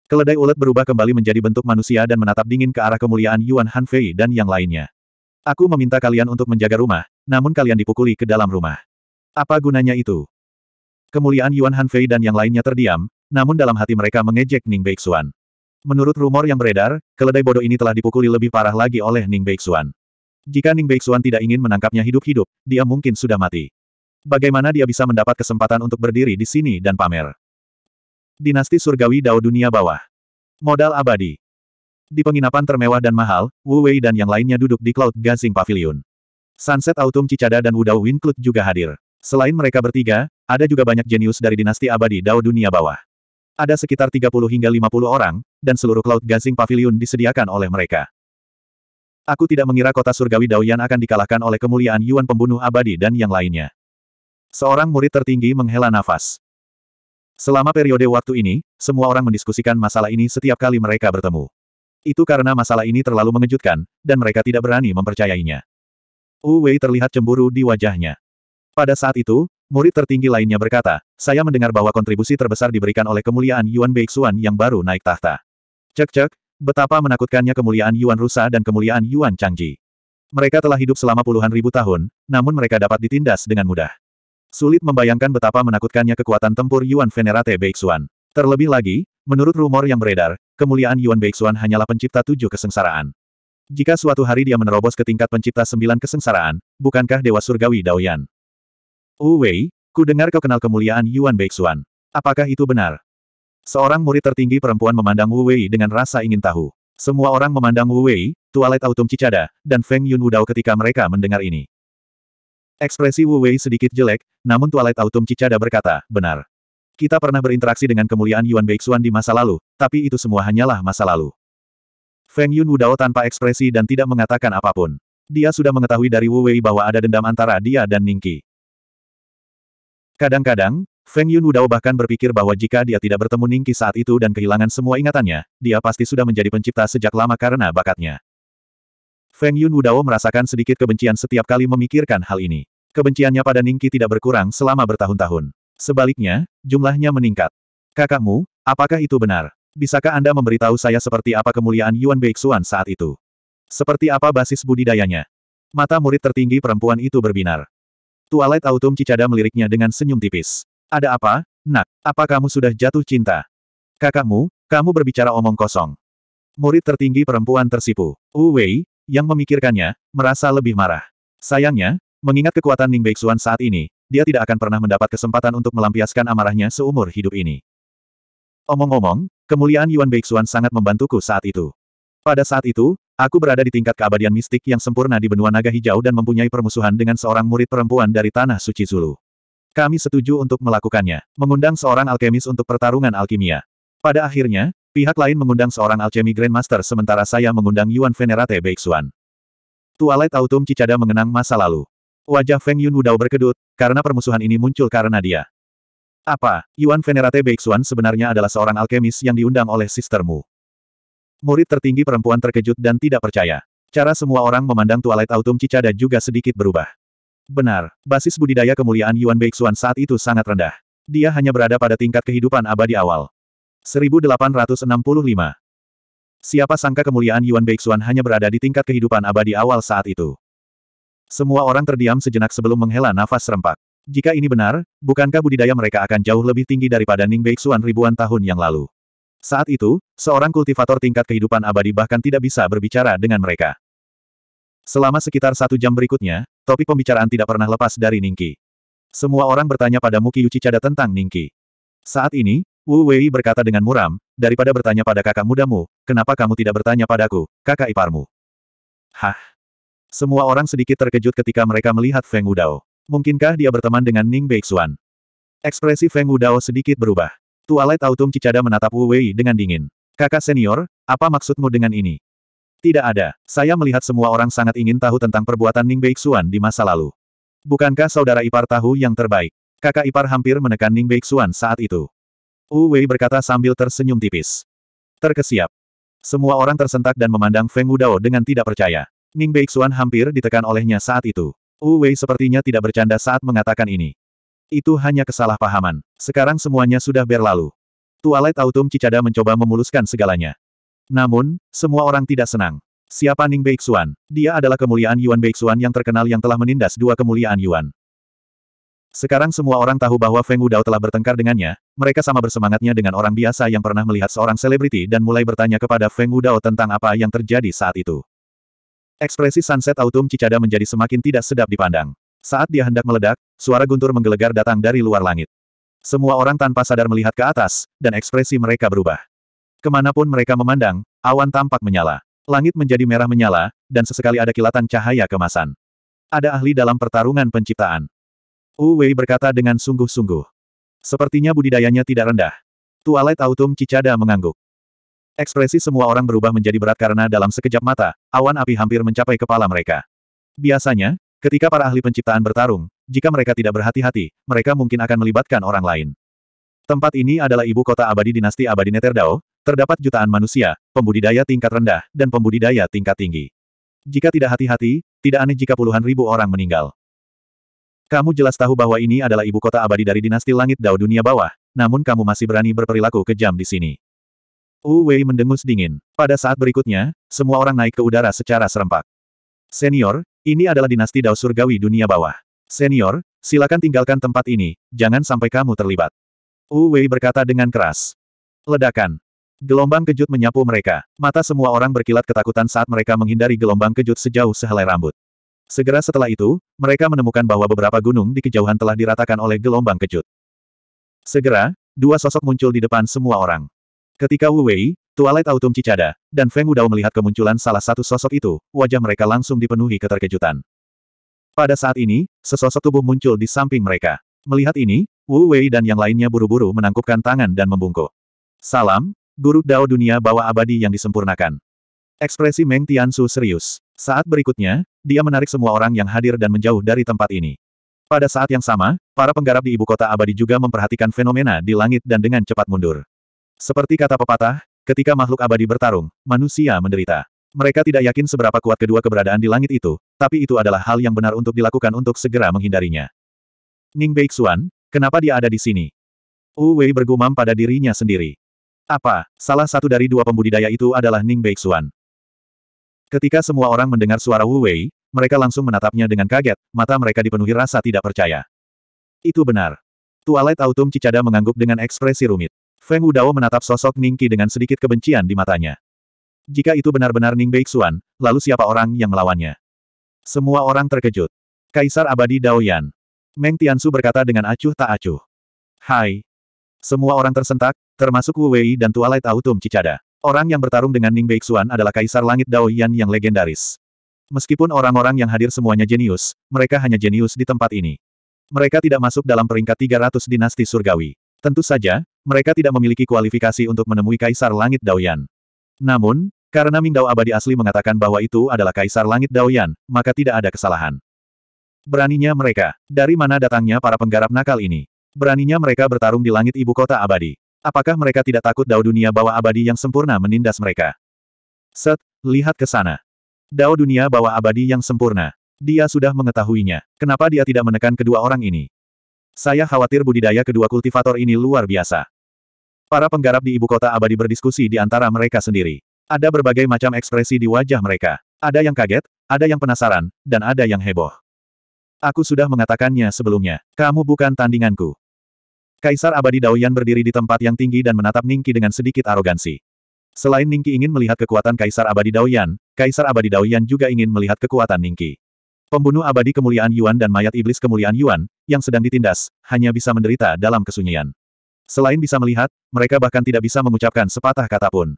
Keledai ulet berubah kembali menjadi bentuk manusia dan menatap dingin ke arah kemuliaan Yuan Hanfei dan yang lainnya. Aku meminta kalian untuk menjaga rumah, namun kalian dipukuli ke dalam rumah. Apa gunanya itu? Kemuliaan Yuan Hanfei dan yang lainnya terdiam, namun dalam hati mereka mengejek Ning Beixuan. Menurut rumor yang beredar, keledai bodoh ini telah dipukuli lebih parah lagi oleh Ning Beixuan. Jika Ning Beixuan tidak ingin menangkapnya hidup-hidup, dia mungkin sudah mati. Bagaimana dia bisa mendapat kesempatan untuk berdiri di sini dan pamer? Dinasti Surgawi Dao Dunia Bawah. Modal abadi. Di penginapan termewah dan mahal, Wu Wei dan yang lainnya duduk di Cloud Gazing Pavilion. Sunset Autumn Cicada dan Wudao Winclut juga hadir. Selain mereka bertiga, ada juga banyak jenius dari dinasti abadi Dao dunia bawah. Ada sekitar 30 hingga 50 orang, dan seluruh Cloud Gazing Pavilion disediakan oleh mereka. Aku tidak mengira kota surgawi Daoyan akan dikalahkan oleh kemuliaan Yuan pembunuh abadi dan yang lainnya. Seorang murid tertinggi menghela nafas. Selama periode waktu ini, semua orang mendiskusikan masalah ini setiap kali mereka bertemu. Itu karena masalah ini terlalu mengejutkan, dan mereka tidak berani mempercayainya. Wu Wei terlihat cemburu di wajahnya. Pada saat itu, murid tertinggi lainnya berkata, saya mendengar bahwa kontribusi terbesar diberikan oleh kemuliaan Yuan Beixuan yang baru naik tahta. Cek-cek, betapa menakutkannya kemuliaan Yuan Rusa dan kemuliaan Yuan Changji. Mereka telah hidup selama puluhan ribu tahun, namun mereka dapat ditindas dengan mudah. Sulit membayangkan betapa menakutkannya kekuatan tempur Yuan Venerate Beixuan. Terlebih lagi, menurut rumor yang beredar, kemuliaan Yuan Beixuan hanyalah pencipta tujuh kesengsaraan. Jika suatu hari dia menerobos ke tingkat pencipta sembilan kesengsaraan, bukankah Dewa Surgawi Daoyan Wu oh, Wei, ku dengar kau kenal kemuliaan Yuan Beixuan. Apakah itu benar? Seorang murid tertinggi perempuan memandang Wu Wei dengan rasa ingin tahu. Semua orang memandang Wu Wei, Tualet Autumn Cicada, dan Feng Yun Wudao ketika mereka mendengar ini. Ekspresi Wu Wei sedikit jelek, namun Tualet Autumn Cicada berkata, benar. Kita pernah berinteraksi dengan kemuliaan Yuan Beixuan di masa lalu, tapi itu semua hanyalah masa lalu. Feng Yun Wudao tanpa ekspresi dan tidak mengatakan apapun. Dia sudah mengetahui dari Wu Wei bahwa ada dendam antara dia dan Ningqi. Kadang-kadang, Feng Yun Wudao bahkan berpikir bahwa jika dia tidak bertemu Ningki saat itu dan kehilangan semua ingatannya, dia pasti sudah menjadi pencipta sejak lama karena bakatnya. Feng Yun Wudao merasakan sedikit kebencian setiap kali memikirkan hal ini. Kebenciannya pada Ningki tidak berkurang selama bertahun-tahun. Sebaliknya, jumlahnya meningkat. Kakakmu, apakah itu benar? Bisakah Anda memberitahu saya seperti apa kemuliaan Yuan Beixuan saat itu? Seperti apa basis budidayanya? Mata murid tertinggi perempuan itu berbinar. Tualet Autumn Cicada meliriknya dengan senyum tipis. Ada apa, nak? Apa kamu sudah jatuh cinta? Kakakmu, kamu berbicara omong kosong. Murid tertinggi perempuan tersipu. Wu Wei, yang memikirkannya, merasa lebih marah. Sayangnya, mengingat kekuatan Ning Beixuan saat ini, dia tidak akan pernah mendapat kesempatan untuk melampiaskan amarahnya seumur hidup ini. Omong-omong, kemuliaan Yuan Beixuan sangat membantuku saat itu. Pada saat itu, Aku berada di tingkat keabadian mistik yang sempurna di benua naga hijau dan mempunyai permusuhan dengan seorang murid perempuan dari tanah suci Zulu. Kami setuju untuk melakukannya, mengundang seorang alkemis untuk pertarungan alkimia. Pada akhirnya, pihak lain mengundang seorang alchemy grandmaster sementara saya mengundang Yuan Venerate Beixuan. Tualet Autumn Cicada mengenang masa lalu. Wajah Feng Yun Wudao berkedut, karena permusuhan ini muncul karena dia. Apa, Yuan Venerate Beixuan sebenarnya adalah seorang alkemis yang diundang oleh sistermu? Murid tertinggi perempuan terkejut dan tidak percaya. Cara semua orang memandang Twilight Autumn Cicada juga sedikit berubah. Benar, basis budidaya kemuliaan Yuan Beixuan saat itu sangat rendah. Dia hanya berada pada tingkat kehidupan abadi awal. 1865. Siapa sangka kemuliaan Yuan Beixuan hanya berada di tingkat kehidupan abadi awal saat itu. Semua orang terdiam sejenak sebelum menghela nafas serempak. Jika ini benar, bukankah budidaya mereka akan jauh lebih tinggi daripada Ning Beixuan ribuan tahun yang lalu? Saat itu, seorang kultivator tingkat kehidupan abadi bahkan tidak bisa berbicara dengan mereka. Selama sekitar satu jam berikutnya, topik pembicaraan tidak pernah lepas dari Ningki. Semua orang bertanya pada Muki Yuchichada tentang Ningki. Saat ini, Wu Wei berkata dengan muram, daripada bertanya pada kakak mudamu, kenapa kamu tidak bertanya padaku, kakak iparmu? Hah? Semua orang sedikit terkejut ketika mereka melihat Feng Wudao. Mungkinkah dia berteman dengan Ning Beixuan? Ekspresi Feng Wudao sedikit berubah. Tualet Autumn Cicada menatap Wu Wei dengan dingin. Kakak senior, apa maksudmu dengan ini? Tidak ada. Saya melihat semua orang sangat ingin tahu tentang perbuatan Ning Beixuan di masa lalu. Bukankah saudara ipar tahu yang terbaik? Kakak ipar hampir menekan Ning Beixuan saat itu. Wu Wei berkata sambil tersenyum tipis. Terkesiap. Semua orang tersentak dan memandang Feng Wudao dengan tidak percaya. Ning Beixuan hampir ditekan olehnya saat itu. Wu Wei sepertinya tidak bercanda saat mengatakan ini. Itu hanya kesalahpahaman. Sekarang semuanya sudah berlalu. Tualet Autumn Cicada mencoba memuluskan segalanya. Namun, semua orang tidak senang. Siapa Ning Beixuan? Dia adalah kemuliaan Yuan Beixuan yang terkenal yang telah menindas dua kemuliaan Yuan. Sekarang semua orang tahu bahwa Feng Wudao telah bertengkar dengannya, mereka sama bersemangatnya dengan orang biasa yang pernah melihat seorang selebriti dan mulai bertanya kepada Feng Wudao tentang apa yang terjadi saat itu. Ekspresi sunset autumn Cicada menjadi semakin tidak sedap dipandang. Saat dia hendak meledak, Suara guntur menggelegar datang dari luar langit. Semua orang tanpa sadar melihat ke atas, dan ekspresi mereka berubah. Kemanapun mereka memandang, awan tampak menyala. Langit menjadi merah menyala, dan sesekali ada kilatan cahaya kemasan. Ada ahli dalam pertarungan penciptaan. Wu Wei berkata dengan sungguh-sungguh. Sepertinya budidayanya tidak rendah. Tualet Autumn Cicada mengangguk. Ekspresi semua orang berubah menjadi berat karena dalam sekejap mata, awan api hampir mencapai kepala mereka. Biasanya, ketika para ahli penciptaan bertarung, jika mereka tidak berhati-hati, mereka mungkin akan melibatkan orang lain. Tempat ini adalah ibu kota abadi dinasti abadi Neterdao, terdapat jutaan manusia, pembudidaya tingkat rendah, dan pembudidaya tingkat tinggi. Jika tidak hati-hati, tidak aneh jika puluhan ribu orang meninggal. Kamu jelas tahu bahwa ini adalah ibu kota abadi dari dinasti langit Dao dunia bawah, namun kamu masih berani berperilaku kejam di sini. Wu Wei mendengus dingin. Pada saat berikutnya, semua orang naik ke udara secara serempak. Senior, ini adalah dinasti Dao surgawi dunia bawah. Senior, silakan tinggalkan tempat ini, jangan sampai kamu terlibat. Wu Wei berkata dengan keras. Ledakan. Gelombang kejut menyapu mereka. Mata semua orang berkilat ketakutan saat mereka menghindari gelombang kejut sejauh sehelai rambut. Segera setelah itu, mereka menemukan bahwa beberapa gunung di kejauhan telah diratakan oleh gelombang kejut. Segera, dua sosok muncul di depan semua orang. Ketika Wu Wei, Twilight Autumn Cicada, dan Feng Udao melihat kemunculan salah satu sosok itu, wajah mereka langsung dipenuhi keterkejutan. Pada saat ini, sesosok tubuh muncul di samping mereka. Melihat ini, Wu Wei dan yang lainnya buru-buru menangkupkan tangan dan membungkuk. Salam, Guru Dao Dunia bawah Abadi yang disempurnakan. Ekspresi Meng Tiansu serius. Saat berikutnya, dia menarik semua orang yang hadir dan menjauh dari tempat ini. Pada saat yang sama, para penggarap di ibu kota abadi juga memperhatikan fenomena di langit dan dengan cepat mundur. Seperti kata pepatah, ketika makhluk abadi bertarung, manusia menderita. Mereka tidak yakin seberapa kuat kedua keberadaan di langit itu, tapi itu adalah hal yang benar untuk dilakukan untuk segera menghindarinya. Ning Beixuan, kenapa dia ada di sini? Wu Wei bergumam pada dirinya sendiri. Apa, salah satu dari dua pembudidaya itu adalah Ning Beixuan. Ketika semua orang mendengar suara Wu Wei, mereka langsung menatapnya dengan kaget, mata mereka dipenuhi rasa tidak percaya. Itu benar. Tualet Autumn Cicada mengangguk dengan ekspresi rumit. Feng Wudao menatap sosok Qi dengan sedikit kebencian di matanya. Jika itu benar-benar Ning Beixuan, lalu siapa orang yang melawannya? Semua orang terkejut. Kaisar abadi Daoyan. Meng Tiansu berkata dengan acuh tak acuh. Hai. Semua orang tersentak, termasuk Wu Wei dan Tualait Autumn Cicada. Orang yang bertarung dengan Ning Beixuan adalah Kaisar Langit Daoyan yang legendaris. Meskipun orang-orang yang hadir semuanya jenius, mereka hanya jenius di tempat ini. Mereka tidak masuk dalam peringkat 300 dinasti surgawi. Tentu saja, mereka tidak memiliki kualifikasi untuk menemui Kaisar Langit Daoyan. Namun, karena Mingdao Abadi asli mengatakan bahwa itu adalah Kaisar Langit Daoyan, maka tidak ada kesalahan. Beraninya mereka. Dari mana datangnya para penggarap nakal ini? Beraninya mereka bertarung di langit ibu kota abadi. Apakah mereka tidak takut Dao Dunia Bawah Abadi yang sempurna menindas mereka? Set, lihat ke sana. Dao Dunia Bawah Abadi yang sempurna. Dia sudah mengetahuinya. Kenapa dia tidak menekan kedua orang ini? Saya khawatir budidaya kedua kultivator ini luar biasa. Para penggarap di ibu kota abadi berdiskusi di antara mereka sendiri. Ada berbagai macam ekspresi di wajah mereka. Ada yang kaget, ada yang penasaran, dan ada yang heboh. Aku sudah mengatakannya sebelumnya. Kamu bukan tandinganku. Kaisar Abadi Daoyan berdiri di tempat yang tinggi dan menatap Ningki dengan sedikit arogansi. Selain Ningki ingin melihat kekuatan Kaisar Abadi Daoyan, Kaisar Abadi Daoyan juga ingin melihat kekuatan Ningki. Pembunuh abadi kemuliaan Yuan dan mayat iblis kemuliaan Yuan, yang sedang ditindas, hanya bisa menderita dalam kesunyian. Selain bisa melihat, mereka bahkan tidak bisa mengucapkan sepatah kata pun.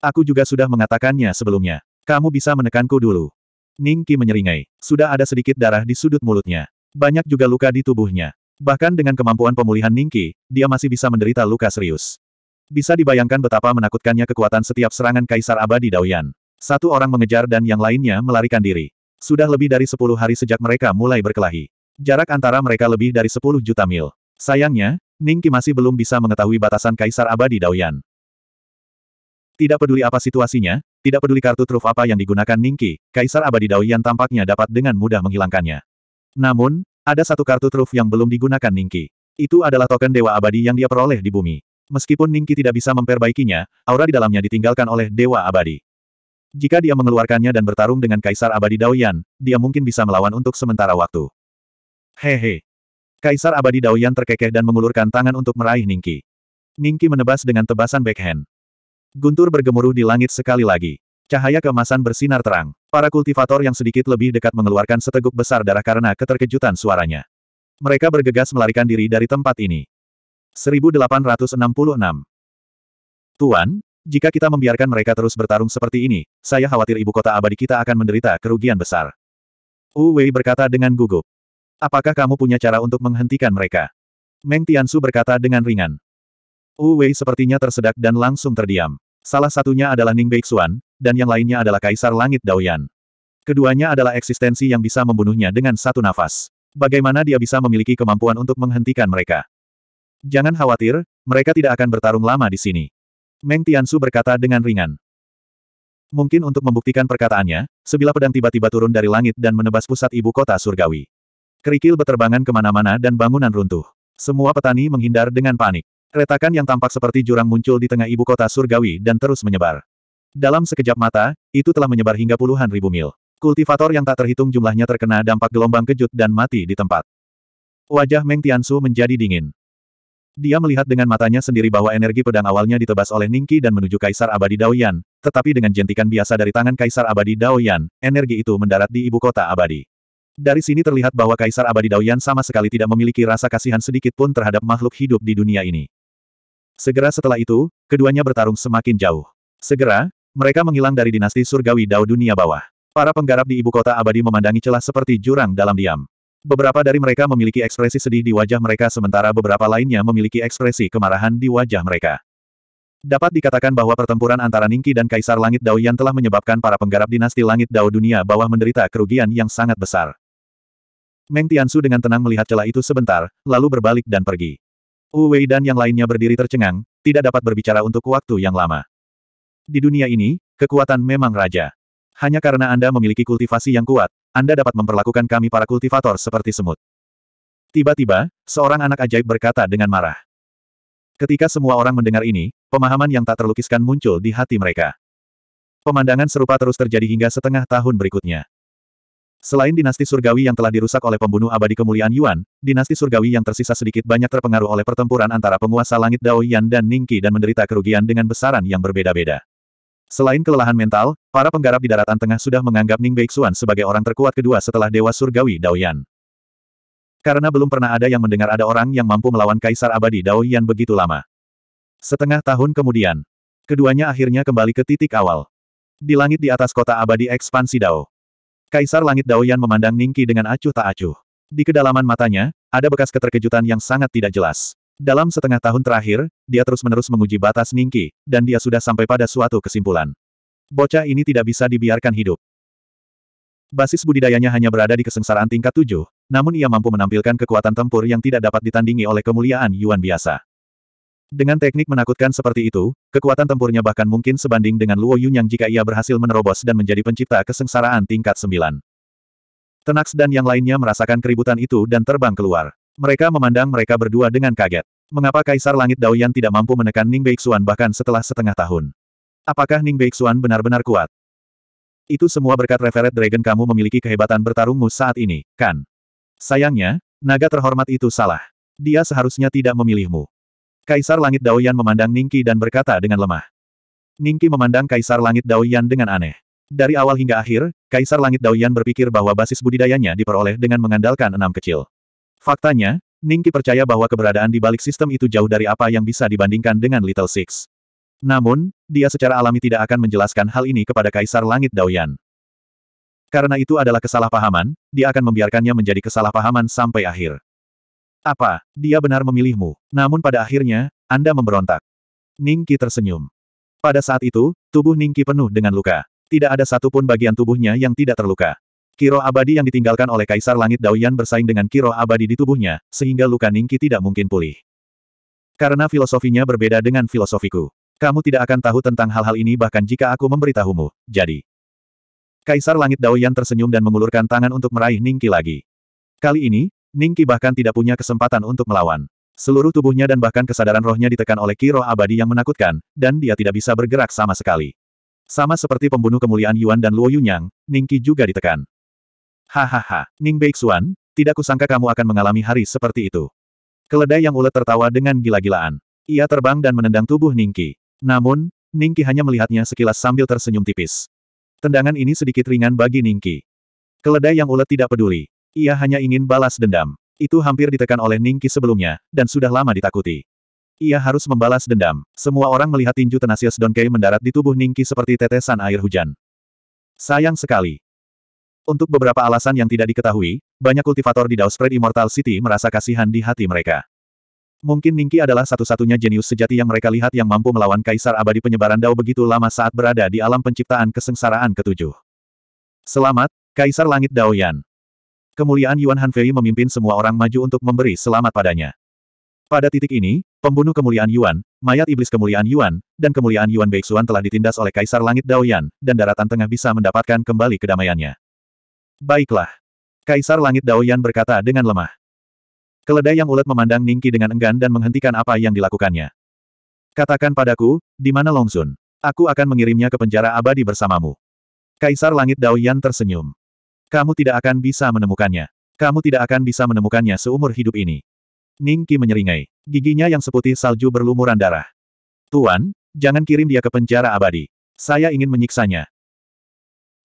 Aku juga sudah mengatakannya sebelumnya. Kamu bisa menekanku dulu. Ning Qi menyeringai. Sudah ada sedikit darah di sudut mulutnya. Banyak juga luka di tubuhnya. Bahkan dengan kemampuan pemulihan Ning Qi, dia masih bisa menderita luka serius. Bisa dibayangkan betapa menakutkannya kekuatan setiap serangan Kaisar Abadi Daoyan. Satu orang mengejar dan yang lainnya melarikan diri. Sudah lebih dari sepuluh hari sejak mereka mulai berkelahi. Jarak antara mereka lebih dari sepuluh juta mil. Sayangnya, Ning Qi masih belum bisa mengetahui batasan Kaisar Abadi Daoyan. Tidak peduli apa situasinya, tidak peduli kartu truf apa yang digunakan Ningki, Kaisar Abadi Daoyan tampaknya dapat dengan mudah menghilangkannya. Namun, ada satu kartu truf yang belum digunakan Ningki. Itu adalah token Dewa Abadi yang dia peroleh di bumi. Meskipun Ningki tidak bisa memperbaikinya, aura di dalamnya ditinggalkan oleh Dewa Abadi. Jika dia mengeluarkannya dan bertarung dengan Kaisar Abadi Daoyan, dia mungkin bisa melawan untuk sementara waktu. Hehe. Kaisar Abadi Daoyan terkekeh dan mengulurkan tangan untuk meraih Ningki. Ningki menebas dengan tebasan backhand. Guntur bergemuruh di langit sekali lagi. Cahaya kemasan bersinar terang. Para kultivator yang sedikit lebih dekat mengeluarkan seteguk besar darah karena keterkejutan suaranya. Mereka bergegas melarikan diri dari tempat ini. 1866 Tuan, jika kita membiarkan mereka terus bertarung seperti ini, saya khawatir ibu kota abadi kita akan menderita kerugian besar. Wu Wei berkata dengan gugup. Apakah kamu punya cara untuk menghentikan mereka? Meng Tiansu berkata dengan ringan. Wu Wei sepertinya tersedak dan langsung terdiam. Salah satunya adalah Ning Beixuan, dan yang lainnya adalah Kaisar Langit Daoyan. Keduanya adalah eksistensi yang bisa membunuhnya dengan satu nafas. Bagaimana dia bisa memiliki kemampuan untuk menghentikan mereka? Jangan khawatir, mereka tidak akan bertarung lama di sini. Meng Tiansu berkata dengan ringan. Mungkin untuk membuktikan perkataannya, sebilah pedang tiba-tiba turun dari langit dan menebas pusat ibu kota surgawi. Kerikil beterbangan kemana-mana dan bangunan runtuh. Semua petani menghindar dengan panik. Retakan yang tampak seperti jurang muncul di tengah ibu kota surgawi dan terus menyebar. Dalam sekejap mata, itu telah menyebar hingga puluhan ribu mil. Kultivator yang tak terhitung jumlahnya terkena dampak gelombang kejut dan mati di tempat. Wajah Meng Tiansu menjadi dingin. Dia melihat dengan matanya sendiri bahwa energi pedang awalnya ditebas oleh Ningki dan menuju Kaisar Abadi Daoyan, tetapi dengan jentikan biasa dari tangan Kaisar Abadi Daoyan, energi itu mendarat di ibu kota abadi. Dari sini terlihat bahwa Kaisar Abadi Daoyan sama sekali tidak memiliki rasa kasihan sedikit pun terhadap makhluk hidup di dunia ini. Segera setelah itu, keduanya bertarung semakin jauh. Segera, mereka menghilang dari dinasti surgawi Dao dunia bawah. Para penggarap di ibu kota abadi memandangi celah seperti jurang dalam diam. Beberapa dari mereka memiliki ekspresi sedih di wajah mereka sementara beberapa lainnya memiliki ekspresi kemarahan di wajah mereka. Dapat dikatakan bahwa pertempuran antara Ningki dan Kaisar Langit Dao Yan telah menyebabkan para penggarap dinasti Langit Dao dunia bawah menderita kerugian yang sangat besar. Meng Tiansu dengan tenang melihat celah itu sebentar, lalu berbalik dan pergi. Wu Wei dan yang lainnya berdiri tercengang, tidak dapat berbicara untuk waktu yang lama. Di dunia ini, kekuatan memang raja. Hanya karena Anda memiliki kultivasi yang kuat, Anda dapat memperlakukan kami para kultivator seperti semut. Tiba-tiba, seorang anak ajaib berkata dengan marah. Ketika semua orang mendengar ini, pemahaman yang tak terlukiskan muncul di hati mereka. Pemandangan serupa terus terjadi hingga setengah tahun berikutnya. Selain dinasti surgawi yang telah dirusak oleh pembunuh abadi kemuliaan Yuan, dinasti surgawi yang tersisa sedikit banyak terpengaruh oleh pertempuran antara penguasa langit Dao Yan dan Ningqi dan menderita kerugian dengan besaran yang berbeda-beda. Selain kelelahan mental, para penggarap di daratan tengah sudah menganggap Ning Beixuan sebagai orang terkuat kedua setelah Dewa Surgawi Dao Yan. Karena belum pernah ada yang mendengar ada orang yang mampu melawan Kaisar Abadi Dao Yan begitu lama. Setengah tahun kemudian, keduanya akhirnya kembali ke titik awal. Di langit di atas kota abadi ekspansi Dao. Kaisar Langit Daoyan memandang Ningki dengan acuh tak acuh. Di kedalaman matanya, ada bekas keterkejutan yang sangat tidak jelas. Dalam setengah tahun terakhir, dia terus-menerus menguji batas Ningki, dan dia sudah sampai pada suatu kesimpulan. Bocah ini tidak bisa dibiarkan hidup. Basis budidayanya hanya berada di kesengsaraan tingkat tujuh, namun ia mampu menampilkan kekuatan tempur yang tidak dapat ditandingi oleh kemuliaan Yuan biasa. Dengan teknik menakutkan seperti itu, kekuatan tempurnya bahkan mungkin sebanding dengan Luo yang jika ia berhasil menerobos dan menjadi pencipta kesengsaraan tingkat 9. Tenax dan yang lainnya merasakan keributan itu dan terbang keluar. Mereka memandang mereka berdua dengan kaget. Mengapa Kaisar Langit Daoyan tidak mampu menekan Ning Beixuan bahkan setelah setengah tahun? Apakah Ning Beixuan benar-benar kuat? Itu semua berkat Reveret Dragon kamu memiliki kehebatan bertarungmu saat ini, kan? Sayangnya, naga terhormat itu salah. Dia seharusnya tidak memilihmu. Kaisar Langit Daoyan memandang Ningki dan berkata dengan lemah. Ningki memandang Kaisar Langit Daoyan dengan aneh. Dari awal hingga akhir, Kaisar Langit Daoyan berpikir bahwa basis budidayanya diperoleh dengan mengandalkan enam kecil. Faktanya, Ningki percaya bahwa keberadaan di balik sistem itu jauh dari apa yang bisa dibandingkan dengan Little Six. Namun, dia secara alami tidak akan menjelaskan hal ini kepada Kaisar Langit Daoyan. Karena itu adalah kesalahpahaman, dia akan membiarkannya menjadi kesalahpahaman sampai akhir. Apa, dia benar memilihmu, namun pada akhirnya, Anda memberontak. Ningki tersenyum. Pada saat itu, tubuh Ningki penuh dengan luka. Tidak ada satupun bagian tubuhnya yang tidak terluka. Kiro abadi yang ditinggalkan oleh Kaisar Langit Daoyan bersaing dengan kiro abadi di tubuhnya, sehingga luka Ningki tidak mungkin pulih. Karena filosofinya berbeda dengan filosofiku. Kamu tidak akan tahu tentang hal-hal ini bahkan jika aku memberitahumu, jadi. Kaisar Langit Daoyan tersenyum dan mengulurkan tangan untuk meraih Ningki lagi. Kali ini, Ningki bahkan tidak punya kesempatan untuk melawan. Seluruh tubuhnya dan bahkan kesadaran rohnya ditekan oleh kiroh abadi yang menakutkan, dan dia tidak bisa bergerak sama sekali. Sama seperti pembunuh kemuliaan Yuan dan Luo Yunyang, Ningki juga ditekan. Hahaha, Ning Beixuan, tidak kusangka kamu akan mengalami hari seperti itu. Keledai yang ulet tertawa dengan gila-gilaan. Ia terbang dan menendang tubuh Ningki. Namun, Ningki hanya melihatnya sekilas sambil tersenyum tipis. Tendangan ini sedikit ringan bagi Ningki. Keledai yang ulet tidak peduli. Ia hanya ingin balas dendam. Itu hampir ditekan oleh Ningki sebelumnya, dan sudah lama ditakuti. Ia harus membalas dendam. Semua orang melihat tinju Tenasius Donkey mendarat di tubuh Ningki seperti tetesan air hujan. Sayang sekali. Untuk beberapa alasan yang tidak diketahui, banyak kultivator di Spread Immortal City merasa kasihan di hati mereka. Mungkin Ningki adalah satu-satunya jenius sejati yang mereka lihat yang mampu melawan Kaisar Abadi penyebaran Dao begitu lama saat berada di alam penciptaan kesengsaraan ketujuh. Selamat, Kaisar Langit Dao Kemuliaan Yuan Hanfei memimpin semua orang maju untuk memberi selamat padanya. Pada titik ini, pembunuh kemuliaan Yuan, mayat iblis kemuliaan Yuan, dan kemuliaan Yuan Beixuan telah ditindas oleh Kaisar Langit Daoyan, dan daratan tengah bisa mendapatkan kembali kedamaiannya. Baiklah. Kaisar Langit Daoyan berkata dengan lemah. Keledai yang ulet memandang Ningki dengan enggan dan menghentikan apa yang dilakukannya. Katakan padaku, di mana Longsun? Aku akan mengirimnya ke penjara abadi bersamamu. Kaisar Langit Daoyan tersenyum. Kamu tidak akan bisa menemukannya. Kamu tidak akan bisa menemukannya seumur hidup ini. Ningki menyeringai. Giginya yang seputih salju berlumuran darah. Tuan, jangan kirim dia ke penjara abadi. Saya ingin menyiksanya.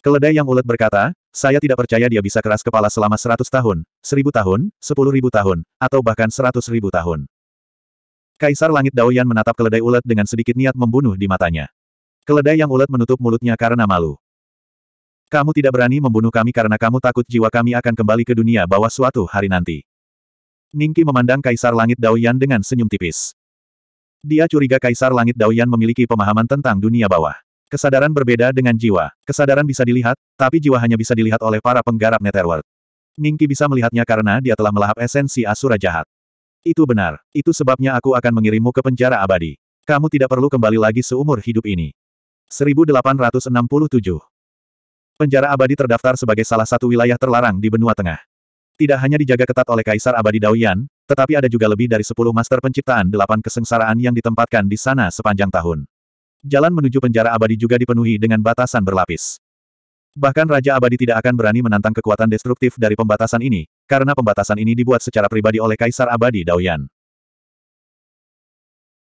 Keledai yang ulet berkata, saya tidak percaya dia bisa keras kepala selama seratus tahun, seribu tahun, sepuluh ribu tahun, atau bahkan seratus ribu tahun. Kaisar Langit Daoyan menatap keledai ulet dengan sedikit niat membunuh di matanya. Keledai yang ulet menutup mulutnya karena malu. Kamu tidak berani membunuh kami karena kamu takut jiwa kami akan kembali ke dunia bawah suatu hari nanti. Ningki memandang Kaisar Langit Daoyan dengan senyum tipis. Dia curiga Kaisar Langit Daoyan memiliki pemahaman tentang dunia bawah. Kesadaran berbeda dengan jiwa. Kesadaran bisa dilihat, tapi jiwa hanya bisa dilihat oleh para penggarap Netherworld. Ningki bisa melihatnya karena dia telah melahap esensi Asura jahat. Itu benar. Itu sebabnya aku akan mengirimmu ke penjara abadi. Kamu tidak perlu kembali lagi seumur hidup ini. 1867 Penjara abadi terdaftar sebagai salah satu wilayah terlarang di benua tengah. Tidak hanya dijaga ketat oleh Kaisar Abadi Daoyan, tetapi ada juga lebih dari sepuluh master penciptaan delapan kesengsaraan yang ditempatkan di sana sepanjang tahun. Jalan menuju penjara abadi juga dipenuhi dengan batasan berlapis. Bahkan Raja Abadi tidak akan berani menantang kekuatan destruktif dari pembatasan ini, karena pembatasan ini dibuat secara pribadi oleh Kaisar Abadi Daoyan.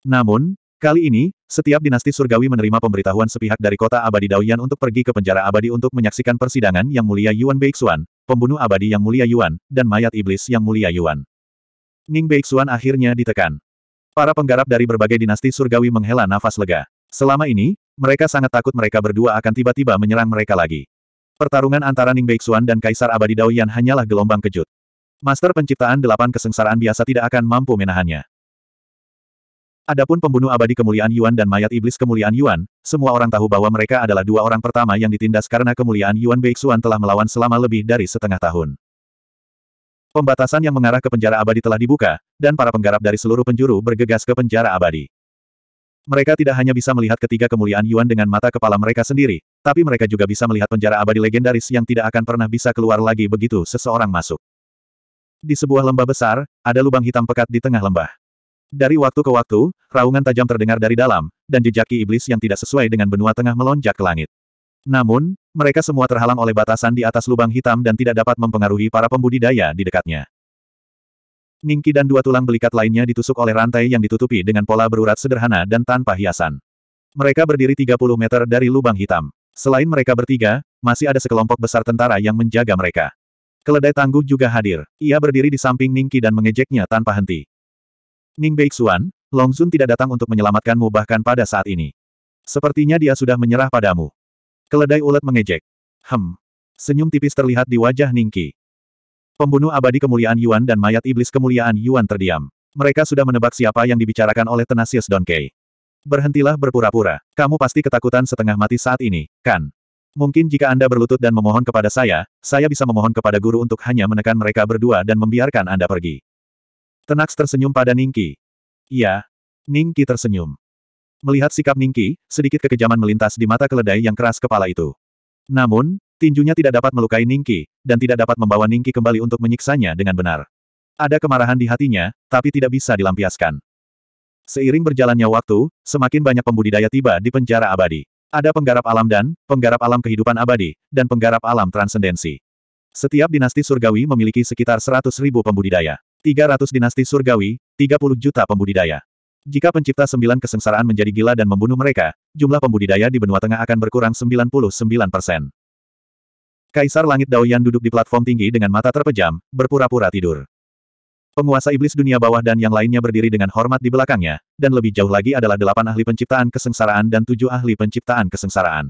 Namun, Kali ini, setiap dinasti surgawi menerima pemberitahuan sepihak dari kota abadi Daoyan untuk pergi ke penjara abadi untuk menyaksikan persidangan yang mulia Yuan Beixuan, pembunuh abadi yang mulia Yuan, dan mayat iblis yang mulia Yuan. Ning Beixuan akhirnya ditekan. Para penggarap dari berbagai dinasti surgawi menghela nafas lega. Selama ini, mereka sangat takut mereka berdua akan tiba-tiba menyerang mereka lagi. Pertarungan antara Ning Beixuan dan Kaisar Abadi Daoyan hanyalah gelombang kejut. Master penciptaan delapan kesengsaraan biasa tidak akan mampu menahannya. Adapun pembunuh abadi kemuliaan Yuan dan mayat iblis kemuliaan Yuan, semua orang tahu bahwa mereka adalah dua orang pertama yang ditindas karena kemuliaan Yuan Beixuan telah melawan selama lebih dari setengah tahun. Pembatasan yang mengarah ke penjara abadi telah dibuka, dan para penggarap dari seluruh penjuru bergegas ke penjara abadi. Mereka tidak hanya bisa melihat ketiga kemuliaan Yuan dengan mata kepala mereka sendiri, tapi mereka juga bisa melihat penjara abadi legendaris yang tidak akan pernah bisa keluar lagi begitu seseorang masuk. Di sebuah lembah besar, ada lubang hitam pekat di tengah lembah. Dari waktu ke waktu, raungan tajam terdengar dari dalam, dan jejaki iblis yang tidak sesuai dengan benua tengah melonjak ke langit. Namun, mereka semua terhalang oleh batasan di atas lubang hitam dan tidak dapat mempengaruhi para pembudidaya di dekatnya. Ningki dan dua tulang belikat lainnya ditusuk oleh rantai yang ditutupi dengan pola berurat sederhana dan tanpa hiasan. Mereka berdiri 30 meter dari lubang hitam. Selain mereka bertiga, masih ada sekelompok besar tentara yang menjaga mereka. Keledai tangguh juga hadir. Ia berdiri di samping Ningki dan mengejeknya tanpa henti. Ning Beixuan, Long Zun tidak datang untuk menyelamatkanmu bahkan pada saat ini. Sepertinya dia sudah menyerah padamu. Keledai ulet mengejek. Hem. Senyum tipis terlihat di wajah Ning Qi. Pembunuh abadi kemuliaan Yuan dan mayat iblis kemuliaan Yuan terdiam. Mereka sudah menebak siapa yang dibicarakan oleh Tenasius Kei. Berhentilah berpura-pura. Kamu pasti ketakutan setengah mati saat ini, kan? Mungkin jika Anda berlutut dan memohon kepada saya, saya bisa memohon kepada guru untuk hanya menekan mereka berdua dan membiarkan Anda pergi. Tenax tersenyum pada Ningki. Iya. Ningki tersenyum. Melihat sikap Ningki, sedikit kekejaman melintas di mata keledai yang keras kepala itu. Namun, tinjunya tidak dapat melukai Ningki, dan tidak dapat membawa Ningki kembali untuk menyiksanya dengan benar. Ada kemarahan di hatinya, tapi tidak bisa dilampiaskan. Seiring berjalannya waktu, semakin banyak pembudidaya tiba di penjara abadi. Ada penggarap alam dan, penggarap alam kehidupan abadi, dan penggarap alam transendensi. Setiap dinasti surgawi memiliki sekitar 100.000 pembudidaya. 300 dinasti surgawi, 30 juta pembudidaya. Jika pencipta sembilan kesengsaraan menjadi gila dan membunuh mereka, jumlah pembudidaya di benua tengah akan berkurang 99 persen. Kaisar Langit Daoyan duduk di platform tinggi dengan mata terpejam, berpura-pura tidur. Penguasa iblis dunia bawah dan yang lainnya berdiri dengan hormat di belakangnya, dan lebih jauh lagi adalah delapan ahli penciptaan kesengsaraan dan tujuh ahli penciptaan kesengsaraan.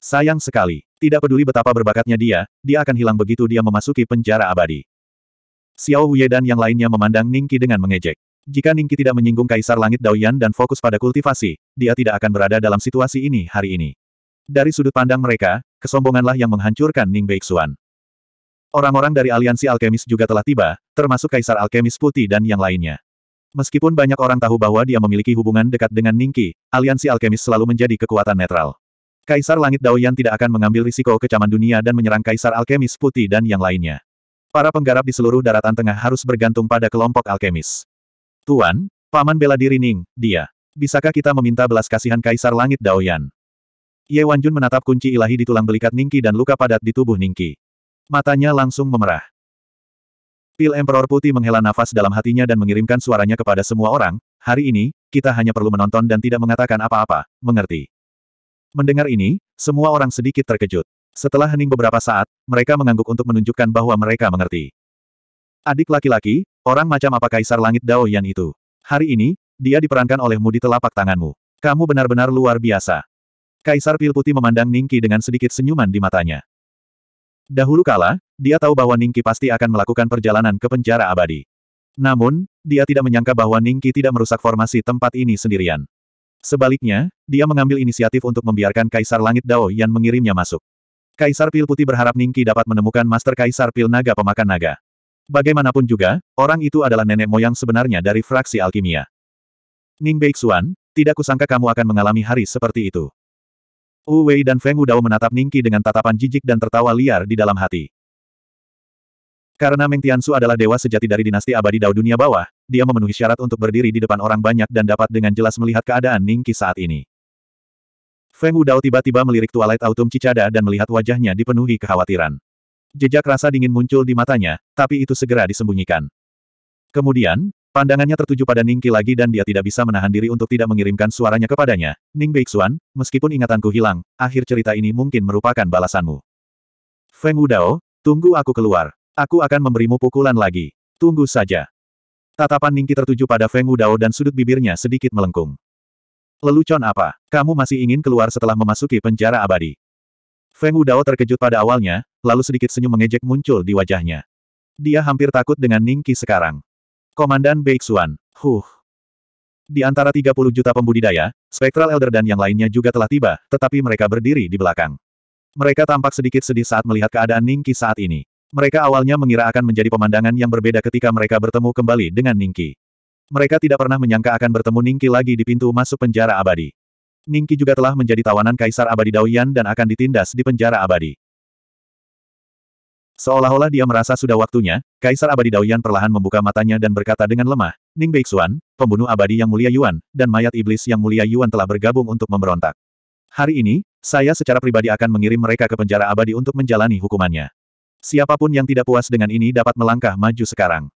Sayang sekali, tidak peduli betapa berbakatnya dia, dia akan hilang begitu dia memasuki penjara abadi. Xiao Huye dan yang lainnya memandang Ningki dengan mengejek. Jika Ningki tidak menyinggung Kaisar Langit Daoyan dan fokus pada kultivasi, dia tidak akan berada dalam situasi ini hari ini. Dari sudut pandang mereka, kesombonganlah yang menghancurkan Ning Beixuan. Orang-orang dari aliansi alkemis juga telah tiba, termasuk Kaisar Alkemis Putih dan yang lainnya. Meskipun banyak orang tahu bahwa dia memiliki hubungan dekat dengan Ningki, aliansi alkemis selalu menjadi kekuatan netral. Kaisar Langit Daoyan tidak akan mengambil risiko kecaman dunia dan menyerang Kaisar Alkemis Putih dan yang lainnya. Para penggarap di seluruh daratan tengah harus bergantung pada kelompok alkemis. Tuan, Paman bela diri Ning, dia. Bisakah kita meminta belas kasihan Kaisar Langit Daoyan? Ye Wanjun menatap kunci ilahi di tulang belikat Ningki dan luka padat di tubuh Ningki. Matanya langsung memerah. Pil Emperor Putih menghela nafas dalam hatinya dan mengirimkan suaranya kepada semua orang, hari ini, kita hanya perlu menonton dan tidak mengatakan apa-apa, mengerti. Mendengar ini, semua orang sedikit terkejut. Setelah hening beberapa saat, mereka mengangguk untuk menunjukkan bahwa mereka mengerti. Adik laki-laki, orang macam apa Kaisar Langit Dao Yan itu? Hari ini, dia diperankan olehmu di telapak tanganmu. Kamu benar-benar luar biasa. Kaisar Pil Putih memandang Ningki dengan sedikit senyuman di matanya. Dahulu kala, dia tahu bahwa Ningki pasti akan melakukan perjalanan ke penjara abadi. Namun, dia tidak menyangka bahwa Ningki tidak merusak formasi tempat ini sendirian. Sebaliknya, dia mengambil inisiatif untuk membiarkan Kaisar Langit Dao Yan mengirimnya masuk. Kaisar Pil Putih berharap Ningki dapat menemukan Master Kaisar Pil Naga Pemakan Naga. Bagaimanapun juga, orang itu adalah nenek moyang sebenarnya dari fraksi alkimia. Ning Beixuan, tidak kusangka kamu akan mengalami hari seperti itu. Wu Wei dan Feng Wudao menatap Ningki dengan tatapan jijik dan tertawa liar di dalam hati. Karena Meng Tiansu adalah dewa sejati dari dinasti abadi Dao Dunia Bawah, dia memenuhi syarat untuk berdiri di depan orang banyak dan dapat dengan jelas melihat keadaan Ningki saat ini. Feng Udao tiba-tiba melirik Twilight autumn Cicada dan melihat wajahnya dipenuhi kekhawatiran. Jejak rasa dingin muncul di matanya, tapi itu segera disembunyikan. Kemudian, pandangannya tertuju pada Ning Qi lagi dan dia tidak bisa menahan diri untuk tidak mengirimkan suaranya kepadanya. Ning Beixuan, meskipun ingatanku hilang, akhir cerita ini mungkin merupakan balasanmu. Feng Wudao, tunggu aku keluar. Aku akan memberimu pukulan lagi. Tunggu saja. Tatapan Ningki tertuju pada Feng Wudao dan sudut bibirnya sedikit melengkung. Lelucon apa? Kamu masih ingin keluar setelah memasuki penjara abadi. Feng Udao terkejut pada awalnya, lalu sedikit senyum mengejek muncul di wajahnya. Dia hampir takut dengan Ningki sekarang. Komandan Beixuan, huh. Di antara 30 juta pembudidaya, Spectral Elder dan yang lainnya juga telah tiba, tetapi mereka berdiri di belakang. Mereka tampak sedikit sedih saat melihat keadaan Ningki saat ini. Mereka awalnya mengira akan menjadi pemandangan yang berbeda ketika mereka bertemu kembali dengan Ningki. Mereka tidak pernah menyangka akan bertemu Ningki lagi di pintu masuk penjara abadi. Ningki juga telah menjadi tawanan Kaisar Abadi Daoyan dan akan ditindas di penjara abadi. Seolah-olah dia merasa sudah waktunya, Kaisar Abadi Daoyan perlahan membuka matanya dan berkata dengan lemah, Ning Beixuan, pembunuh abadi yang mulia Yuan, dan mayat iblis yang mulia Yuan telah bergabung untuk memberontak. Hari ini, saya secara pribadi akan mengirim mereka ke penjara abadi untuk menjalani hukumannya. Siapapun yang tidak puas dengan ini dapat melangkah maju sekarang.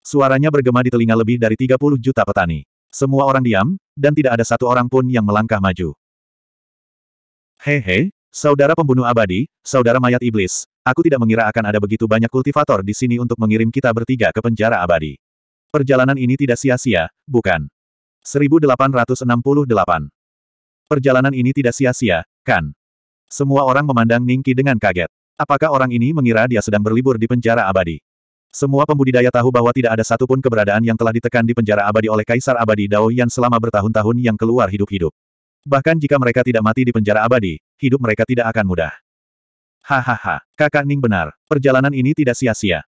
Suaranya bergema di telinga lebih dari 30 juta petani. Semua orang diam, dan tidak ada satu orang pun yang melangkah maju. Hehe, saudara pembunuh abadi, saudara mayat iblis, aku tidak mengira akan ada begitu banyak kultivator di sini untuk mengirim kita bertiga ke penjara abadi. Perjalanan ini tidak sia-sia, bukan? 1868. Perjalanan ini tidak sia-sia, kan? Semua orang memandang Ningki dengan kaget. Apakah orang ini mengira dia sedang berlibur di penjara abadi? Semua pembudidaya tahu bahwa tidak ada satupun keberadaan yang telah ditekan di penjara abadi oleh Kaisar Abadi Dao Yan selama bertahun-tahun yang keluar hidup-hidup. Bahkan jika mereka tidak mati di penjara abadi, hidup mereka tidak akan mudah. Hahaha, kakak Ning benar, perjalanan ini tidak sia-sia.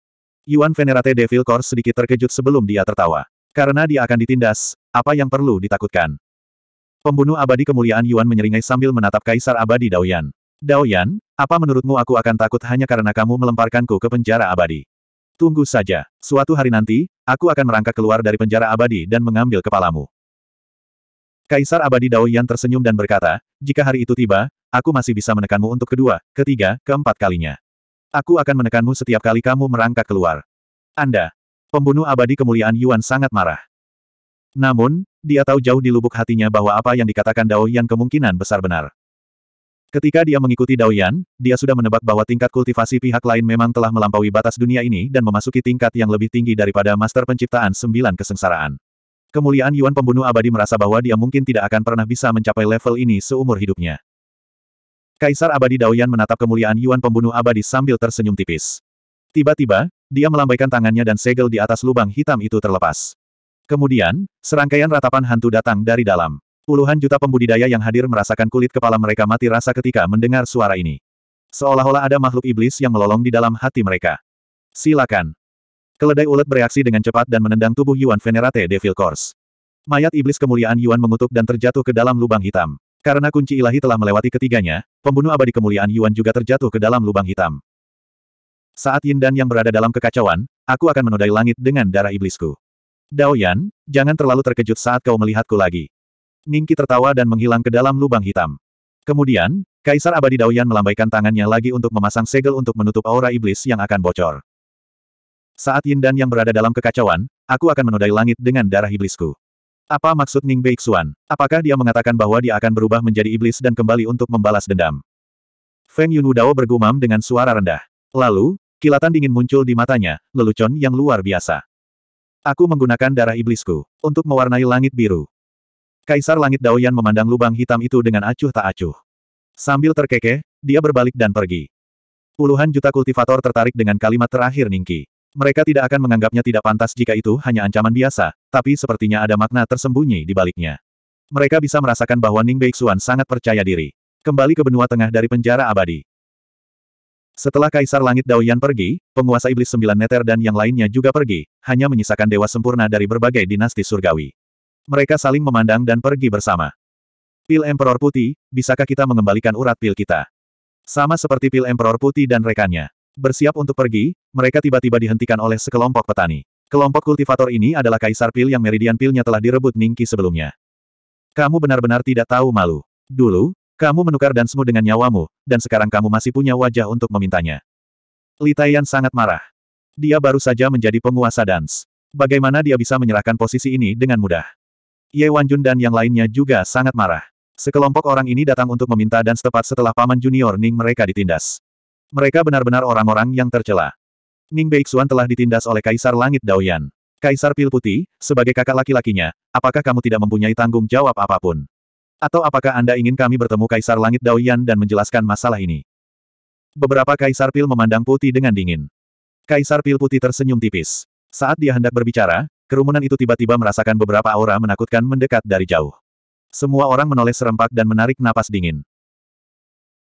Yuan Venerate Devil Corps sedikit terkejut sebelum dia tertawa. Karena dia akan ditindas, apa yang perlu ditakutkan? Pembunuh abadi kemuliaan Yuan menyeringai sambil menatap Kaisar Abadi Dao Yan. apa menurutmu aku akan takut hanya karena kamu melemparkanku ke penjara abadi? Tunggu saja. Suatu hari nanti, aku akan merangkak keluar dari penjara abadi dan mengambil kepalamu. Kaisar abadi Dao Yan tersenyum dan berkata, jika hari itu tiba, aku masih bisa menekanmu untuk kedua, ketiga, keempat kalinya. Aku akan menekanmu setiap kali kamu merangkak keluar. Anda, pembunuh abadi kemuliaan Yuan sangat marah. Namun, dia tahu jauh di lubuk hatinya bahwa apa yang dikatakan Dao Yan kemungkinan besar benar. Ketika dia mengikuti Dao Daoyan, dia sudah menebak bahwa tingkat kultivasi pihak lain memang telah melampaui batas dunia ini dan memasuki tingkat yang lebih tinggi daripada master penciptaan sembilan kesengsaraan. Kemuliaan Yuan pembunuh abadi merasa bahwa dia mungkin tidak akan pernah bisa mencapai level ini seumur hidupnya. Kaisar abadi Dao Daoyan menatap kemuliaan Yuan pembunuh abadi sambil tersenyum tipis. Tiba-tiba, dia melambaikan tangannya dan segel di atas lubang hitam itu terlepas. Kemudian, serangkaian ratapan hantu datang dari dalam. Puluhan juta pembudidaya yang hadir merasakan kulit kepala mereka mati rasa ketika mendengar suara ini. Seolah-olah ada makhluk iblis yang melolong di dalam hati mereka. Silakan. Keledai ulet bereaksi dengan cepat dan menendang tubuh Yuan Venerate Devil Course. Mayat iblis kemuliaan Yuan mengutuk dan terjatuh ke dalam lubang hitam. Karena kunci ilahi telah melewati ketiganya, pembunuh abadi kemuliaan Yuan juga terjatuh ke dalam lubang hitam. Saat Yin Dan yang berada dalam kekacauan, aku akan menodai langit dengan darah iblisku. Dao jangan terlalu terkejut saat kau melihatku lagi. Ningki tertawa dan menghilang ke dalam lubang hitam. Kemudian, Kaisar Abadi Daoyan melambaikan tangannya lagi untuk memasang segel untuk menutup aura iblis yang akan bocor. Saat Yin Dan yang berada dalam kekacauan, aku akan menodai langit dengan darah iblisku. Apa maksud Ning Beixuan? Apakah dia mengatakan bahwa dia akan berubah menjadi iblis dan kembali untuk membalas dendam? Feng Yunudao bergumam dengan suara rendah. Lalu, kilatan dingin muncul di matanya, lelucon yang luar biasa. Aku menggunakan darah iblisku untuk mewarnai langit biru. Kaisar Langit Daoyan memandang lubang hitam itu dengan acuh tak acuh. Sambil terkekeh, dia berbalik dan pergi. Puluhan juta kultivator tertarik dengan kalimat terakhir Ningki. Mereka tidak akan menganggapnya tidak pantas jika itu hanya ancaman biasa, tapi sepertinya ada makna tersembunyi di baliknya. Mereka bisa merasakan bahwa Ning Beixuan sangat percaya diri. Kembali ke benua tengah dari penjara abadi. Setelah Kaisar Langit Daoyan pergi, penguasa Iblis Sembilan Neter dan yang lainnya juga pergi, hanya menyisakan Dewa Sempurna dari berbagai dinasti surgawi. Mereka saling memandang dan pergi bersama. Pil Emperor Putih, bisakah kita mengembalikan urat pil kita? Sama seperti pil Emperor Putih dan rekannya. Bersiap untuk pergi, mereka tiba-tiba dihentikan oleh sekelompok petani. Kelompok kultivator ini adalah kaisar pil yang meridian pilnya telah direbut Ningki sebelumnya. Kamu benar-benar tidak tahu malu. Dulu, kamu menukar dansmu dengan nyawamu, dan sekarang kamu masih punya wajah untuk memintanya. Li sangat marah. Dia baru saja menjadi penguasa dance. Bagaimana dia bisa menyerahkan posisi ini dengan mudah? Ye Wanjun dan yang lainnya juga sangat marah. Sekelompok orang ini datang untuk meminta dan setepat setelah paman junior Ning mereka ditindas. Mereka benar-benar orang-orang yang tercela. Ning Beixuan telah ditindas oleh Kaisar Langit Daoyan. Kaisar Pil Putih, sebagai kakak laki-lakinya, apakah kamu tidak mempunyai tanggung jawab apapun? Atau apakah Anda ingin kami bertemu Kaisar Langit Daoyan dan menjelaskan masalah ini? Beberapa Kaisar Pil memandang Putih dengan dingin. Kaisar Pil Putih tersenyum tipis. Saat dia hendak berbicara, Kerumunan itu tiba-tiba merasakan beberapa aura menakutkan mendekat dari jauh. Semua orang menoleh serempak dan menarik napas dingin.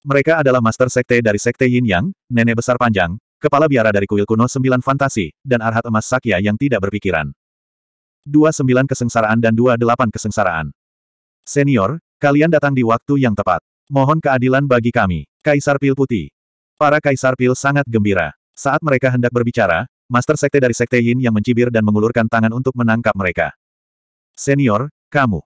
Mereka adalah master sekte dari sekte Yin Yang, nenek besar panjang, kepala biara dari kuil kuno sembilan fantasi, dan arhat emas Sakya yang tidak berpikiran. Dua sembilan kesengsaraan dan dua delapan kesengsaraan. Senior, kalian datang di waktu yang tepat. Mohon keadilan bagi kami, Kaisar Pil Putih. Para Kaisar Pil sangat gembira. Saat mereka hendak berbicara, Master Sekte dari Sekte Yin yang mencibir dan mengulurkan tangan untuk menangkap mereka. Senior, kamu.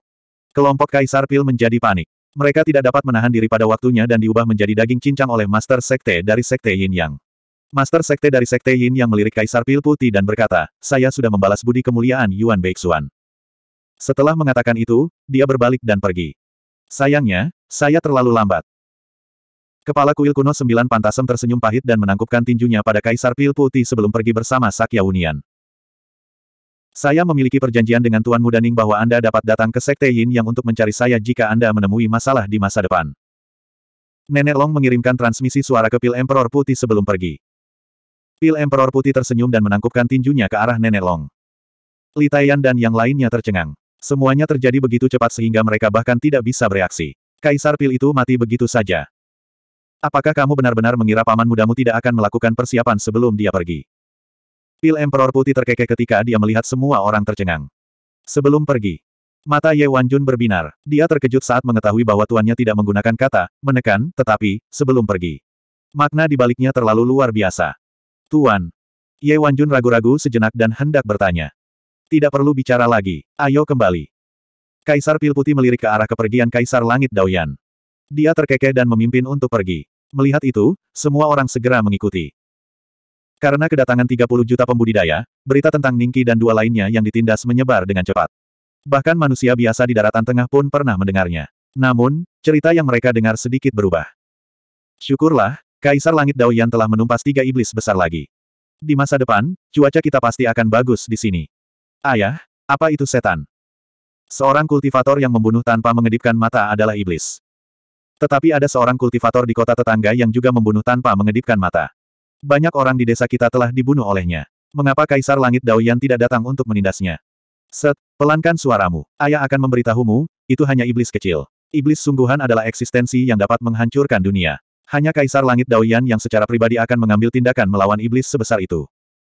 Kelompok Kaisar Pil menjadi panik. Mereka tidak dapat menahan diri pada waktunya dan diubah menjadi daging cincang oleh Master Sekte dari Sekte Yin Yang. Master Sekte dari Sekte Yin yang melirik Kaisar Pil Putih dan berkata, saya sudah membalas budi kemuliaan Yuan Beixuan. Setelah mengatakan itu, dia berbalik dan pergi. Sayangnya, saya terlalu lambat. Kepala kuil kuno sembilan pantasem tersenyum pahit dan menangkupkan tinjunya pada Kaisar Pil Putih sebelum pergi bersama Sakya Unian. Saya memiliki perjanjian dengan Tuan Mudaning bahwa Anda dapat datang ke Sekte Yin yang untuk mencari saya jika Anda menemui masalah di masa depan. Nenek Long mengirimkan transmisi suara ke Pil Emperor Putih sebelum pergi. Pil Emperor Putih tersenyum dan menangkupkan tinjunya ke arah Nenek Long. Li Taiyan dan yang lainnya tercengang. Semuanya terjadi begitu cepat sehingga mereka bahkan tidak bisa bereaksi. Kaisar Pil itu mati begitu saja. Apakah kamu benar-benar mengira paman mudamu tidak akan melakukan persiapan sebelum dia pergi? Pil Emperor Putih terkekeh ketika dia melihat semua orang tercengang. Sebelum pergi, mata Ye Wan Jun berbinar. Dia terkejut saat mengetahui bahwa tuannya tidak menggunakan kata, menekan, tetapi, sebelum pergi. Makna dibaliknya terlalu luar biasa. Tuan. Ye Wan Jun ragu-ragu sejenak dan hendak bertanya. Tidak perlu bicara lagi, ayo kembali. Kaisar Pil Putih melirik ke arah kepergian Kaisar Langit Daoyan. Dia terkekeh dan memimpin untuk pergi. Melihat itu, semua orang segera mengikuti. Karena kedatangan 30 juta pembudidaya, berita tentang Ningki dan dua lainnya yang ditindas menyebar dengan cepat. Bahkan manusia biasa di daratan tengah pun pernah mendengarnya. Namun, cerita yang mereka dengar sedikit berubah. Syukurlah, Kaisar Langit Daoyan telah menumpas tiga iblis besar lagi. Di masa depan, cuaca kita pasti akan bagus di sini. Ayah, apa itu setan? Seorang kultivator yang membunuh tanpa mengedipkan mata adalah iblis. Tetapi ada seorang kultivator di kota tetangga yang juga membunuh tanpa mengedipkan mata. Banyak orang di desa kita telah dibunuh olehnya. Mengapa Kaisar Langit Daoyan tidak datang untuk menindasnya? Set, pelankan suaramu. Ayah akan memberitahumu, itu hanya iblis kecil. Iblis sungguhan adalah eksistensi yang dapat menghancurkan dunia. Hanya Kaisar Langit Daoyan yang secara pribadi akan mengambil tindakan melawan iblis sebesar itu.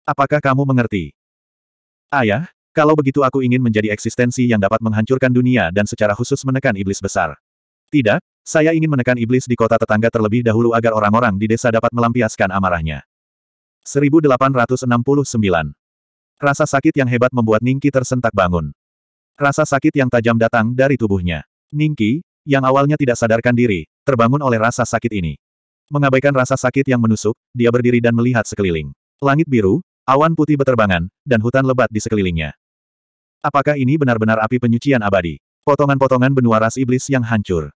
Apakah kamu mengerti? Ayah, kalau begitu aku ingin menjadi eksistensi yang dapat menghancurkan dunia dan secara khusus menekan iblis besar. Tidak, saya ingin menekan iblis di kota tetangga terlebih dahulu agar orang-orang di desa dapat melampiaskan amarahnya. 1869. Rasa sakit yang hebat membuat Ningki tersentak bangun. Rasa sakit yang tajam datang dari tubuhnya. Ningki, yang awalnya tidak sadarkan diri, terbangun oleh rasa sakit ini. Mengabaikan rasa sakit yang menusuk, dia berdiri dan melihat sekeliling. Langit biru, awan putih beterbangan, dan hutan lebat di sekelilingnya. Apakah ini benar-benar api penyucian abadi? Potongan-potongan benua ras iblis yang hancur.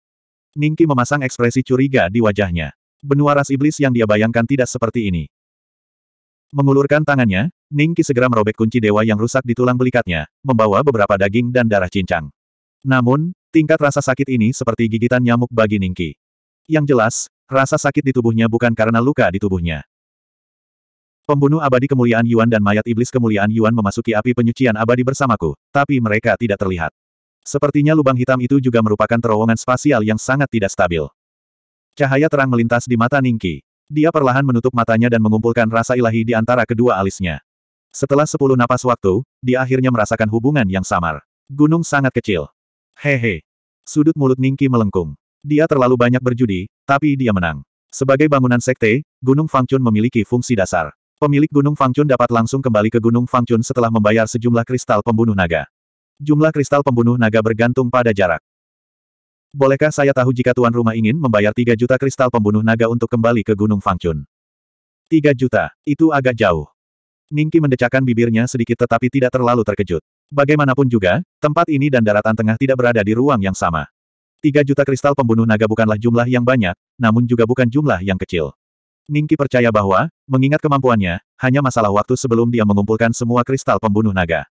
Ningki memasang ekspresi curiga di wajahnya. Benua ras iblis yang dia bayangkan tidak seperti ini. Mengulurkan tangannya, Ningki segera merobek kunci dewa yang rusak di tulang belikatnya, membawa beberapa daging dan darah cincang. Namun, tingkat rasa sakit ini seperti gigitan nyamuk bagi Ningki. Yang jelas, rasa sakit di tubuhnya bukan karena luka di tubuhnya. Pembunuh abadi kemuliaan Yuan dan mayat iblis kemuliaan Yuan memasuki api penyucian abadi bersamaku, tapi mereka tidak terlihat. Sepertinya lubang hitam itu juga merupakan terowongan spasial yang sangat tidak stabil. Cahaya terang melintas di mata Ningki. Dia perlahan menutup matanya dan mengumpulkan rasa ilahi di antara kedua alisnya. Setelah sepuluh napas waktu, dia akhirnya merasakan hubungan yang samar. Gunung sangat kecil. Hehe. Sudut mulut Ningki melengkung. Dia terlalu banyak berjudi, tapi dia menang. Sebagai bangunan sekte, Gunung Fangchun memiliki fungsi dasar. Pemilik Gunung Fangchun dapat langsung kembali ke Gunung Fangchun setelah membayar sejumlah kristal pembunuh naga. Jumlah kristal pembunuh naga bergantung pada jarak. Bolehkah saya tahu jika tuan rumah ingin membayar 3 juta kristal pembunuh naga untuk kembali ke Gunung Fangchun? 3 juta, itu agak jauh. Ningki mendecakkan bibirnya sedikit tetapi tidak terlalu terkejut. Bagaimanapun juga, tempat ini dan daratan tengah tidak berada di ruang yang sama. 3 juta kristal pembunuh naga bukanlah jumlah yang banyak, namun juga bukan jumlah yang kecil. Ningki percaya bahwa, mengingat kemampuannya, hanya masalah waktu sebelum dia mengumpulkan semua kristal pembunuh naga.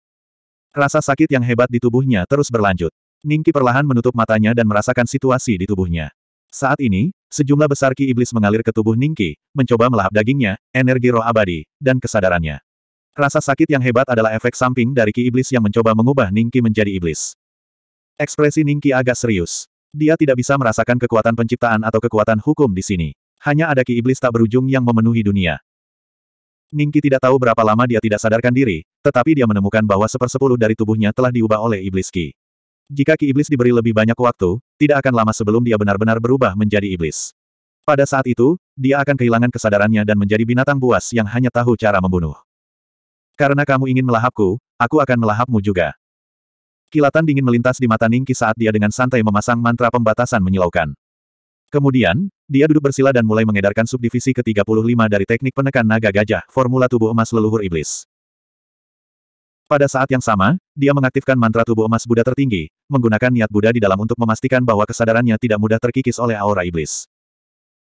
Rasa sakit yang hebat di tubuhnya terus berlanjut. Ningki perlahan menutup matanya dan merasakan situasi di tubuhnya. Saat ini, sejumlah besar ki iblis mengalir ke tubuh Ningki, mencoba melahap dagingnya, energi roh abadi, dan kesadarannya. Rasa sakit yang hebat adalah efek samping dari ki iblis yang mencoba mengubah Ningki menjadi iblis. Ekspresi Ningki agak serius. Dia tidak bisa merasakan kekuatan penciptaan atau kekuatan hukum di sini. Hanya ada ki iblis tak berujung yang memenuhi dunia. Ningki tidak tahu berapa lama dia tidak sadarkan diri, tetapi dia menemukan bahwa sepersepuluh dari tubuhnya telah diubah oleh iblis Ki. Jika Ki Iblis diberi lebih banyak waktu, tidak akan lama sebelum dia benar-benar berubah menjadi iblis. Pada saat itu, dia akan kehilangan kesadarannya dan menjadi binatang buas yang hanya tahu cara membunuh. Karena kamu ingin melahapku, aku akan melahapmu juga. Kilatan dingin melintas di mata Ningki saat dia dengan santai memasang mantra pembatasan menyilaukan. Kemudian, dia duduk bersila dan mulai mengedarkan subdivisi ke-35 dari teknik penekan naga gajah, formula tubuh emas leluhur iblis. Pada saat yang sama, dia mengaktifkan mantra tubuh emas Buddha tertinggi, menggunakan niat Buddha di dalam untuk memastikan bahwa kesadarannya tidak mudah terkikis oleh aura iblis.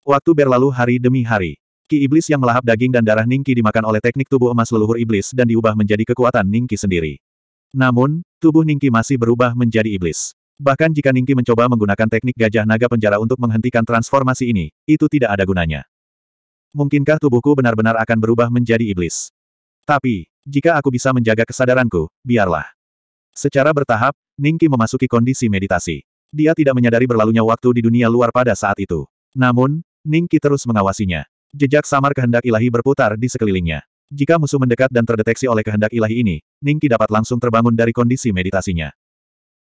Waktu berlalu hari demi hari. Ki iblis yang melahap daging dan darah Ningki dimakan oleh teknik tubuh emas leluhur iblis dan diubah menjadi kekuatan Ningki sendiri. Namun, tubuh Ningki masih berubah menjadi iblis. Bahkan jika Ningki mencoba menggunakan teknik gajah naga penjara untuk menghentikan transformasi ini, itu tidak ada gunanya. Mungkinkah tubuhku benar-benar akan berubah menjadi iblis? Tapi, jika aku bisa menjaga kesadaranku, biarlah. Secara bertahap, Ningki memasuki kondisi meditasi. Dia tidak menyadari berlalunya waktu di dunia luar pada saat itu. Namun, Ningki terus mengawasinya. Jejak samar kehendak ilahi berputar di sekelilingnya. Jika musuh mendekat dan terdeteksi oleh kehendak ilahi ini, Ningki dapat langsung terbangun dari kondisi meditasinya.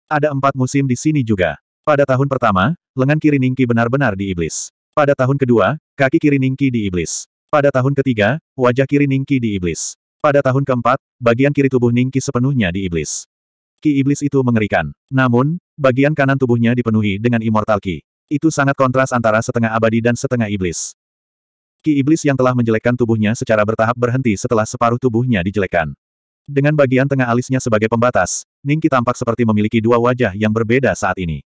Ada empat musim di sini juga. Pada tahun pertama, lengan kiri Ningki benar-benar di iblis. Pada tahun kedua, kaki kiri Ningki di iblis. Pada tahun ketiga, wajah kiri Ningki di iblis. Pada tahun keempat, bagian kiri tubuh Ningki sepenuhnya di iblis. Ki iblis itu mengerikan. Namun, bagian kanan tubuhnya dipenuhi dengan immortal ki. Itu sangat kontras antara setengah abadi dan setengah iblis. Ki iblis yang telah menjelekkan tubuhnya secara bertahap berhenti setelah separuh tubuhnya dijelekkan. Dengan bagian tengah alisnya sebagai pembatas, Ningki tampak seperti memiliki dua wajah yang berbeda saat ini.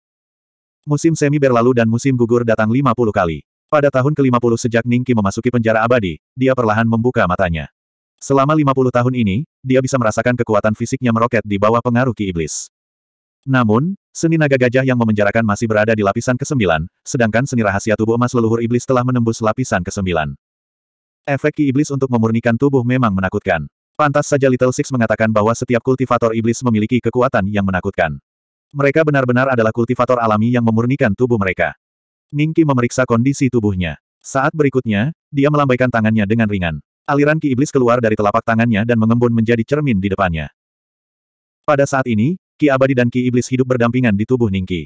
Musim semi berlalu dan musim gugur datang 50 kali. Pada tahun ke-50 sejak Ningki memasuki penjara abadi, dia perlahan membuka matanya. Selama 50 tahun ini, dia bisa merasakan kekuatan fisiknya meroket di bawah pengaruh ki iblis. Namun, seni naga gajah yang memenjarakan masih berada di lapisan ke-9, sedangkan seni rahasia tubuh emas leluhur iblis telah menembus lapisan ke-9. Efek ki iblis untuk memurnikan tubuh memang menakutkan. Pantas saja Little Six mengatakan bahwa setiap kultivator iblis memiliki kekuatan yang menakutkan. Mereka benar-benar adalah kultivator alami yang memurnikan tubuh mereka. Ningki memeriksa kondisi tubuhnya. Saat berikutnya, dia melambaikan tangannya dengan ringan. Aliran ki iblis keluar dari telapak tangannya dan mengembun menjadi cermin di depannya. Pada saat ini, ki abadi dan ki iblis hidup berdampingan di tubuh Ningki.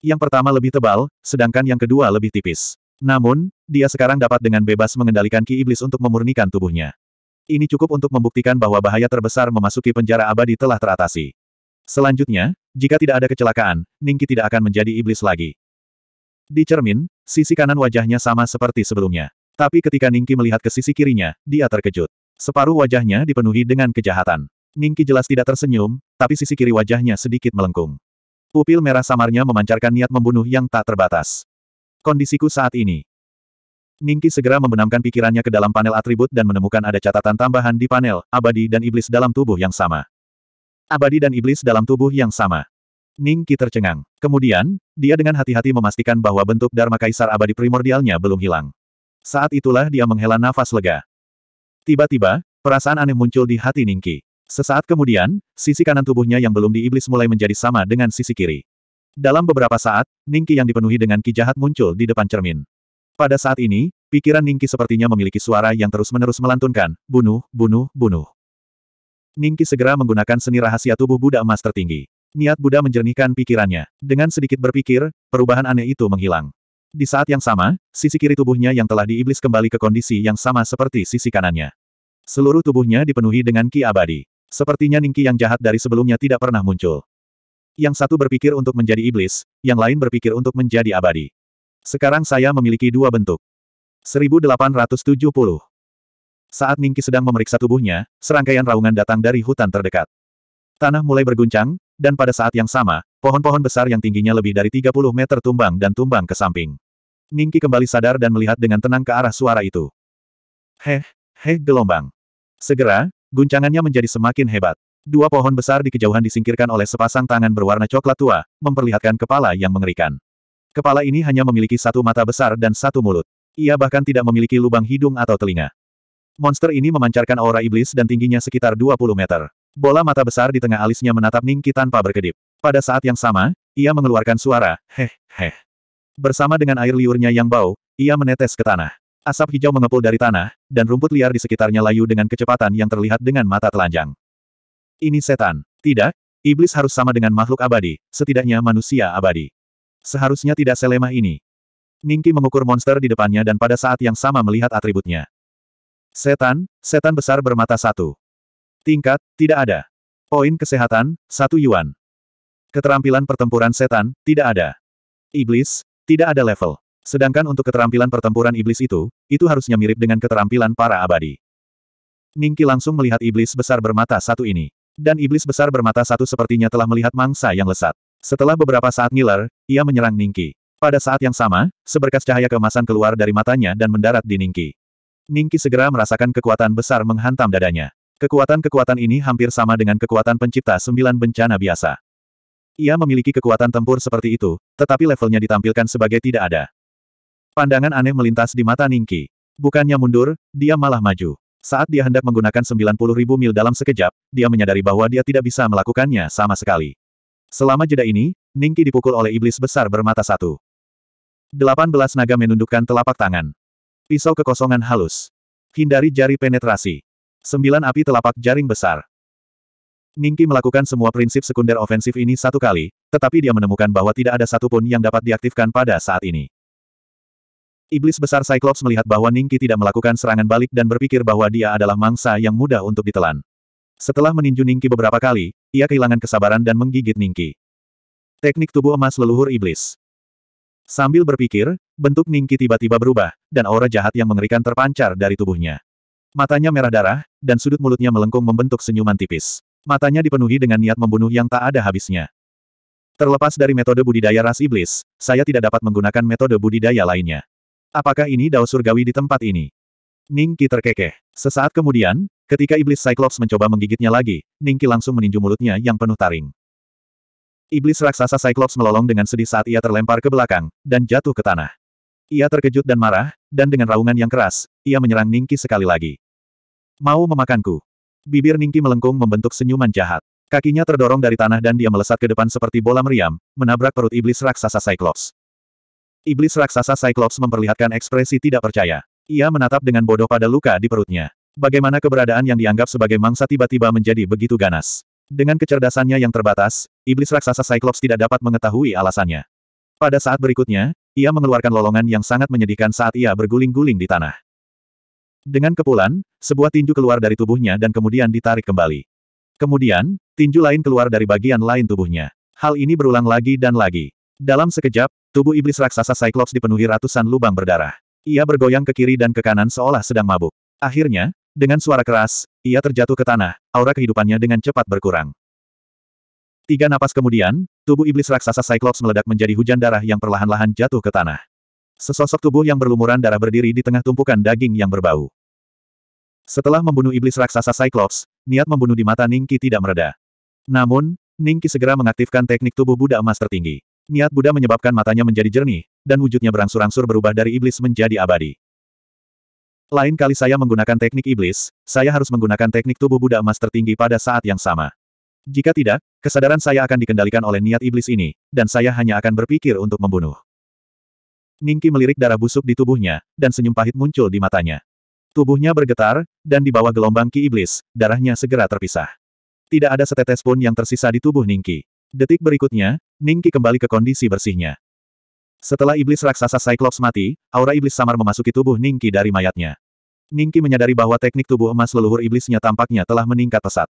Yang pertama lebih tebal, sedangkan yang kedua lebih tipis. Namun, dia sekarang dapat dengan bebas mengendalikan ki iblis untuk memurnikan tubuhnya. Ini cukup untuk membuktikan bahwa bahaya terbesar memasuki penjara abadi telah teratasi. Selanjutnya, jika tidak ada kecelakaan, Ningki tidak akan menjadi iblis lagi. Di cermin, sisi kanan wajahnya sama seperti sebelumnya. Tapi ketika Ningki melihat ke sisi kirinya, dia terkejut. Separuh wajahnya dipenuhi dengan kejahatan. Ningki jelas tidak tersenyum, tapi sisi kiri wajahnya sedikit melengkung. Pupil merah samarnya memancarkan niat membunuh yang tak terbatas. Kondisiku saat ini, Ningki segera membenamkan pikirannya ke dalam panel atribut dan menemukan ada catatan tambahan di panel, abadi dan iblis dalam tubuh yang sama. Abadi dan iblis dalam tubuh yang sama. Ningki tercengang. Kemudian, dia dengan hati-hati memastikan bahwa bentuk Dharma Kaisar abadi primordialnya belum hilang. Saat itulah dia menghela nafas lega. Tiba-tiba, perasaan aneh muncul di hati Ningki. Sesaat kemudian, sisi kanan tubuhnya yang belum di Iblis mulai menjadi sama dengan sisi kiri. Dalam beberapa saat, Ningki yang dipenuhi dengan ki jahat muncul di depan cermin. Pada saat ini, pikiran Ningki sepertinya memiliki suara yang terus-menerus melantunkan, bunuh, bunuh, bunuh. Ningki segera menggunakan seni rahasia tubuh Buddha emas tertinggi. Niat Buddha menjernihkan pikirannya. Dengan sedikit berpikir, perubahan aneh itu menghilang. Di saat yang sama, sisi kiri tubuhnya yang telah diiblis kembali ke kondisi yang sama seperti sisi kanannya. Seluruh tubuhnya dipenuhi dengan ki abadi. Sepertinya Ningki yang jahat dari sebelumnya tidak pernah muncul. Yang satu berpikir untuk menjadi iblis, yang lain berpikir untuk menjadi abadi. Sekarang saya memiliki dua bentuk. 1870. Saat Ningki sedang memeriksa tubuhnya, serangkaian raungan datang dari hutan terdekat. Tanah mulai berguncang, dan pada saat yang sama, pohon-pohon besar yang tingginya lebih dari 30 meter tumbang dan tumbang ke samping. Ningki kembali sadar dan melihat dengan tenang ke arah suara itu. Heh, heh gelombang. Segera, guncangannya menjadi semakin hebat. Dua pohon besar di kejauhan disingkirkan oleh sepasang tangan berwarna coklat tua, memperlihatkan kepala yang mengerikan. Kepala ini hanya memiliki satu mata besar dan satu mulut. Ia bahkan tidak memiliki lubang hidung atau telinga. Monster ini memancarkan aura iblis dan tingginya sekitar 20 meter. Bola mata besar di tengah alisnya menatap Ningki tanpa berkedip. Pada saat yang sama, ia mengeluarkan suara, heh, heh. Bersama dengan air liurnya yang bau, ia menetes ke tanah. Asap hijau mengepul dari tanah, dan rumput liar di sekitarnya layu dengan kecepatan yang terlihat dengan mata telanjang. Ini setan. Tidak, iblis harus sama dengan makhluk abadi, setidaknya manusia abadi. Seharusnya tidak selemah ini. Ningki mengukur monster di depannya dan pada saat yang sama melihat atributnya. Setan, setan besar bermata satu. Tingkat, tidak ada. Poin kesehatan, satu yuan. Keterampilan pertempuran setan, tidak ada. Iblis, tidak ada level. Sedangkan untuk keterampilan pertempuran iblis itu, itu harusnya mirip dengan keterampilan para abadi. Ningki langsung melihat iblis besar bermata satu ini. Dan iblis besar bermata satu sepertinya telah melihat mangsa yang lesat. Setelah beberapa saat ngiler, ia menyerang Ningki. Pada saat yang sama, seberkas cahaya kemasan keluar dari matanya dan mendarat di Ningki. Ningki segera merasakan kekuatan besar menghantam dadanya. Kekuatan-kekuatan ini hampir sama dengan kekuatan pencipta sembilan bencana biasa. Ia memiliki kekuatan tempur seperti itu, tetapi levelnya ditampilkan sebagai tidak ada. Pandangan aneh melintas di mata Ningki. Bukannya mundur, dia malah maju. Saat dia hendak menggunakan 90.000 mil dalam sekejap, dia menyadari bahwa dia tidak bisa melakukannya sama sekali. Selama jeda ini, Ningki dipukul oleh iblis besar bermata satu. Delapan belas naga menundukkan telapak tangan. Pisau kekosongan halus. Hindari jari penetrasi. Sembilan api telapak jaring besar. Ningki melakukan semua prinsip sekunder ofensif ini satu kali, tetapi dia menemukan bahwa tidak ada satupun yang dapat diaktifkan pada saat ini. Iblis besar Cyclops melihat bahwa Ningki tidak melakukan serangan balik dan berpikir bahwa dia adalah mangsa yang mudah untuk ditelan. Setelah meninju Ningki beberapa kali, ia kehilangan kesabaran dan menggigit Ningki. Teknik tubuh emas leluhur iblis. Sambil berpikir, bentuk Ningki tiba-tiba berubah, dan aura jahat yang mengerikan terpancar dari tubuhnya. Matanya merah darah, dan sudut mulutnya melengkung membentuk senyuman tipis. Matanya dipenuhi dengan niat membunuh yang tak ada habisnya. Terlepas dari metode budidaya ras iblis, saya tidak dapat menggunakan metode budidaya lainnya. Apakah ini dao surgawi di tempat ini? Ningki terkekeh. Sesaat kemudian, ketika iblis Cyclops mencoba menggigitnya lagi, Ningki langsung meninju mulutnya yang penuh taring. Iblis raksasa Cyclops melolong dengan sedih saat ia terlempar ke belakang, dan jatuh ke tanah. Ia terkejut dan marah, dan dengan raungan yang keras, ia menyerang Ningki sekali lagi. Mau memakanku. Bibir Ningki melengkung membentuk senyuman jahat. Kakinya terdorong dari tanah dan dia melesat ke depan seperti bola meriam, menabrak perut iblis raksasa Cyclops. Iblis raksasa Cyclops memperlihatkan ekspresi tidak percaya. Ia menatap dengan bodoh pada luka di perutnya. Bagaimana keberadaan yang dianggap sebagai mangsa tiba-tiba menjadi begitu ganas. Dengan kecerdasannya yang terbatas, iblis raksasa Cyclops tidak dapat mengetahui alasannya. Pada saat berikutnya, ia mengeluarkan lolongan yang sangat menyedihkan saat ia berguling-guling di tanah. Dengan kepulan, sebuah tinju keluar dari tubuhnya dan kemudian ditarik kembali. Kemudian, tinju lain keluar dari bagian lain tubuhnya. Hal ini berulang lagi dan lagi. Dalam sekejap, tubuh iblis raksasa Cyclops dipenuhi ratusan lubang berdarah. Ia bergoyang ke kiri dan ke kanan seolah sedang mabuk. Akhirnya, dengan suara keras, ia terjatuh ke tanah, aura kehidupannya dengan cepat berkurang. Tiga napas kemudian, tubuh iblis raksasa Cyclops meledak menjadi hujan darah yang perlahan-lahan jatuh ke tanah. Sesosok tubuh yang berlumuran darah berdiri di tengah tumpukan daging yang berbau. Setelah membunuh iblis raksasa Cyclops, niat membunuh di mata Ningki tidak mereda. Namun, Ningki segera mengaktifkan teknik tubuh Buddha emas tertinggi. Niat Buddha menyebabkan matanya menjadi jernih, dan wujudnya berangsur-angsur berubah dari iblis menjadi abadi. Lain kali saya menggunakan teknik iblis, saya harus menggunakan teknik tubuh Buddha emas tertinggi pada saat yang sama. Jika tidak, kesadaran saya akan dikendalikan oleh niat iblis ini, dan saya hanya akan berpikir untuk membunuh. Ningki melirik darah busuk di tubuhnya, dan senyum pahit muncul di matanya. Tubuhnya bergetar, dan di bawah gelombang ki iblis, darahnya segera terpisah. Tidak ada setetes pun yang tersisa di tubuh Ningki. Detik berikutnya, Ningki kembali ke kondisi bersihnya. Setelah iblis raksasa Cyclops mati, aura iblis samar memasuki tubuh Ningki dari mayatnya. Ningki menyadari bahwa teknik tubuh emas leluhur iblisnya tampaknya telah meningkat pesat.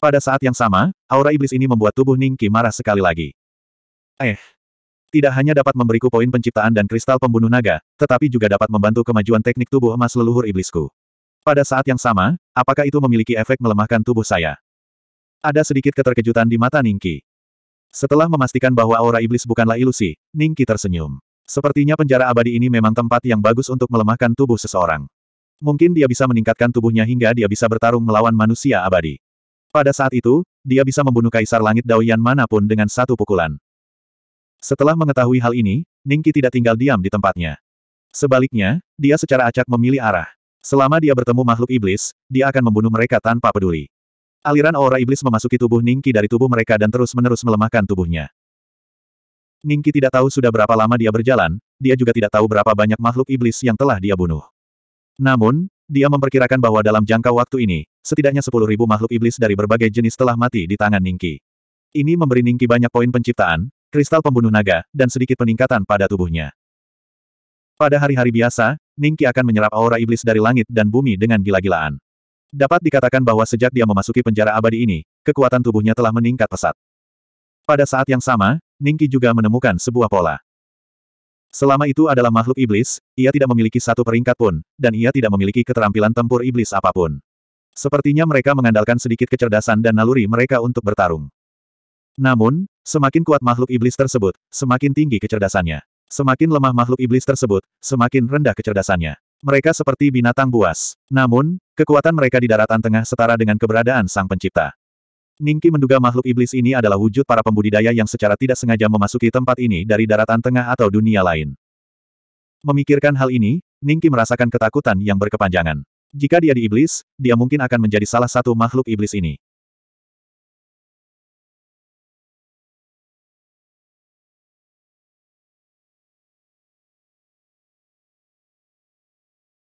Pada saat yang sama, aura iblis ini membuat tubuh Ningki marah sekali lagi. Eh, tidak hanya dapat memberiku poin penciptaan dan kristal pembunuh naga, tetapi juga dapat membantu kemajuan teknik tubuh emas leluhur iblisku. Pada saat yang sama, apakah itu memiliki efek melemahkan tubuh saya? Ada sedikit keterkejutan di mata Ningki. Setelah memastikan bahwa aura iblis bukanlah ilusi, Ningki tersenyum. Sepertinya penjara abadi ini memang tempat yang bagus untuk melemahkan tubuh seseorang. Mungkin dia bisa meningkatkan tubuhnya hingga dia bisa bertarung melawan manusia abadi. Pada saat itu, dia bisa membunuh kaisar langit Daoyan manapun dengan satu pukulan. Setelah mengetahui hal ini, Ningki tidak tinggal diam di tempatnya. Sebaliknya, dia secara acak memilih arah. Selama dia bertemu makhluk iblis, dia akan membunuh mereka tanpa peduli. Aliran aura iblis memasuki tubuh Ningki dari tubuh mereka dan terus-menerus melemahkan tubuhnya. Ningki tidak tahu sudah berapa lama dia berjalan, dia juga tidak tahu berapa banyak makhluk iblis yang telah dia bunuh. Namun, dia memperkirakan bahwa dalam jangka waktu ini, setidaknya 10.000 makhluk iblis dari berbagai jenis telah mati di tangan Ningki. Ini memberi Ningki banyak poin penciptaan, kristal pembunuh naga, dan sedikit peningkatan pada tubuhnya. Pada hari-hari biasa, Ningki akan menyerap aura iblis dari langit dan bumi dengan gila-gilaan. Dapat dikatakan bahwa sejak dia memasuki penjara abadi ini, kekuatan tubuhnya telah meningkat pesat. Pada saat yang sama, Ningki juga menemukan sebuah pola. Selama itu adalah makhluk iblis, ia tidak memiliki satu peringkat pun, dan ia tidak memiliki keterampilan tempur iblis apapun. Sepertinya mereka mengandalkan sedikit kecerdasan dan naluri mereka untuk bertarung. Namun, semakin kuat makhluk iblis tersebut, semakin tinggi kecerdasannya. Semakin lemah makhluk iblis tersebut, semakin rendah kecerdasannya. Mereka seperti binatang buas. Namun, kekuatan mereka di daratan tengah setara dengan keberadaan sang pencipta. Ningki menduga makhluk iblis ini adalah wujud para pembudidaya yang secara tidak sengaja memasuki tempat ini dari daratan tengah atau dunia lain. Memikirkan hal ini, Ningki merasakan ketakutan yang berkepanjangan. Jika dia di iblis, dia mungkin akan menjadi salah satu makhluk iblis ini.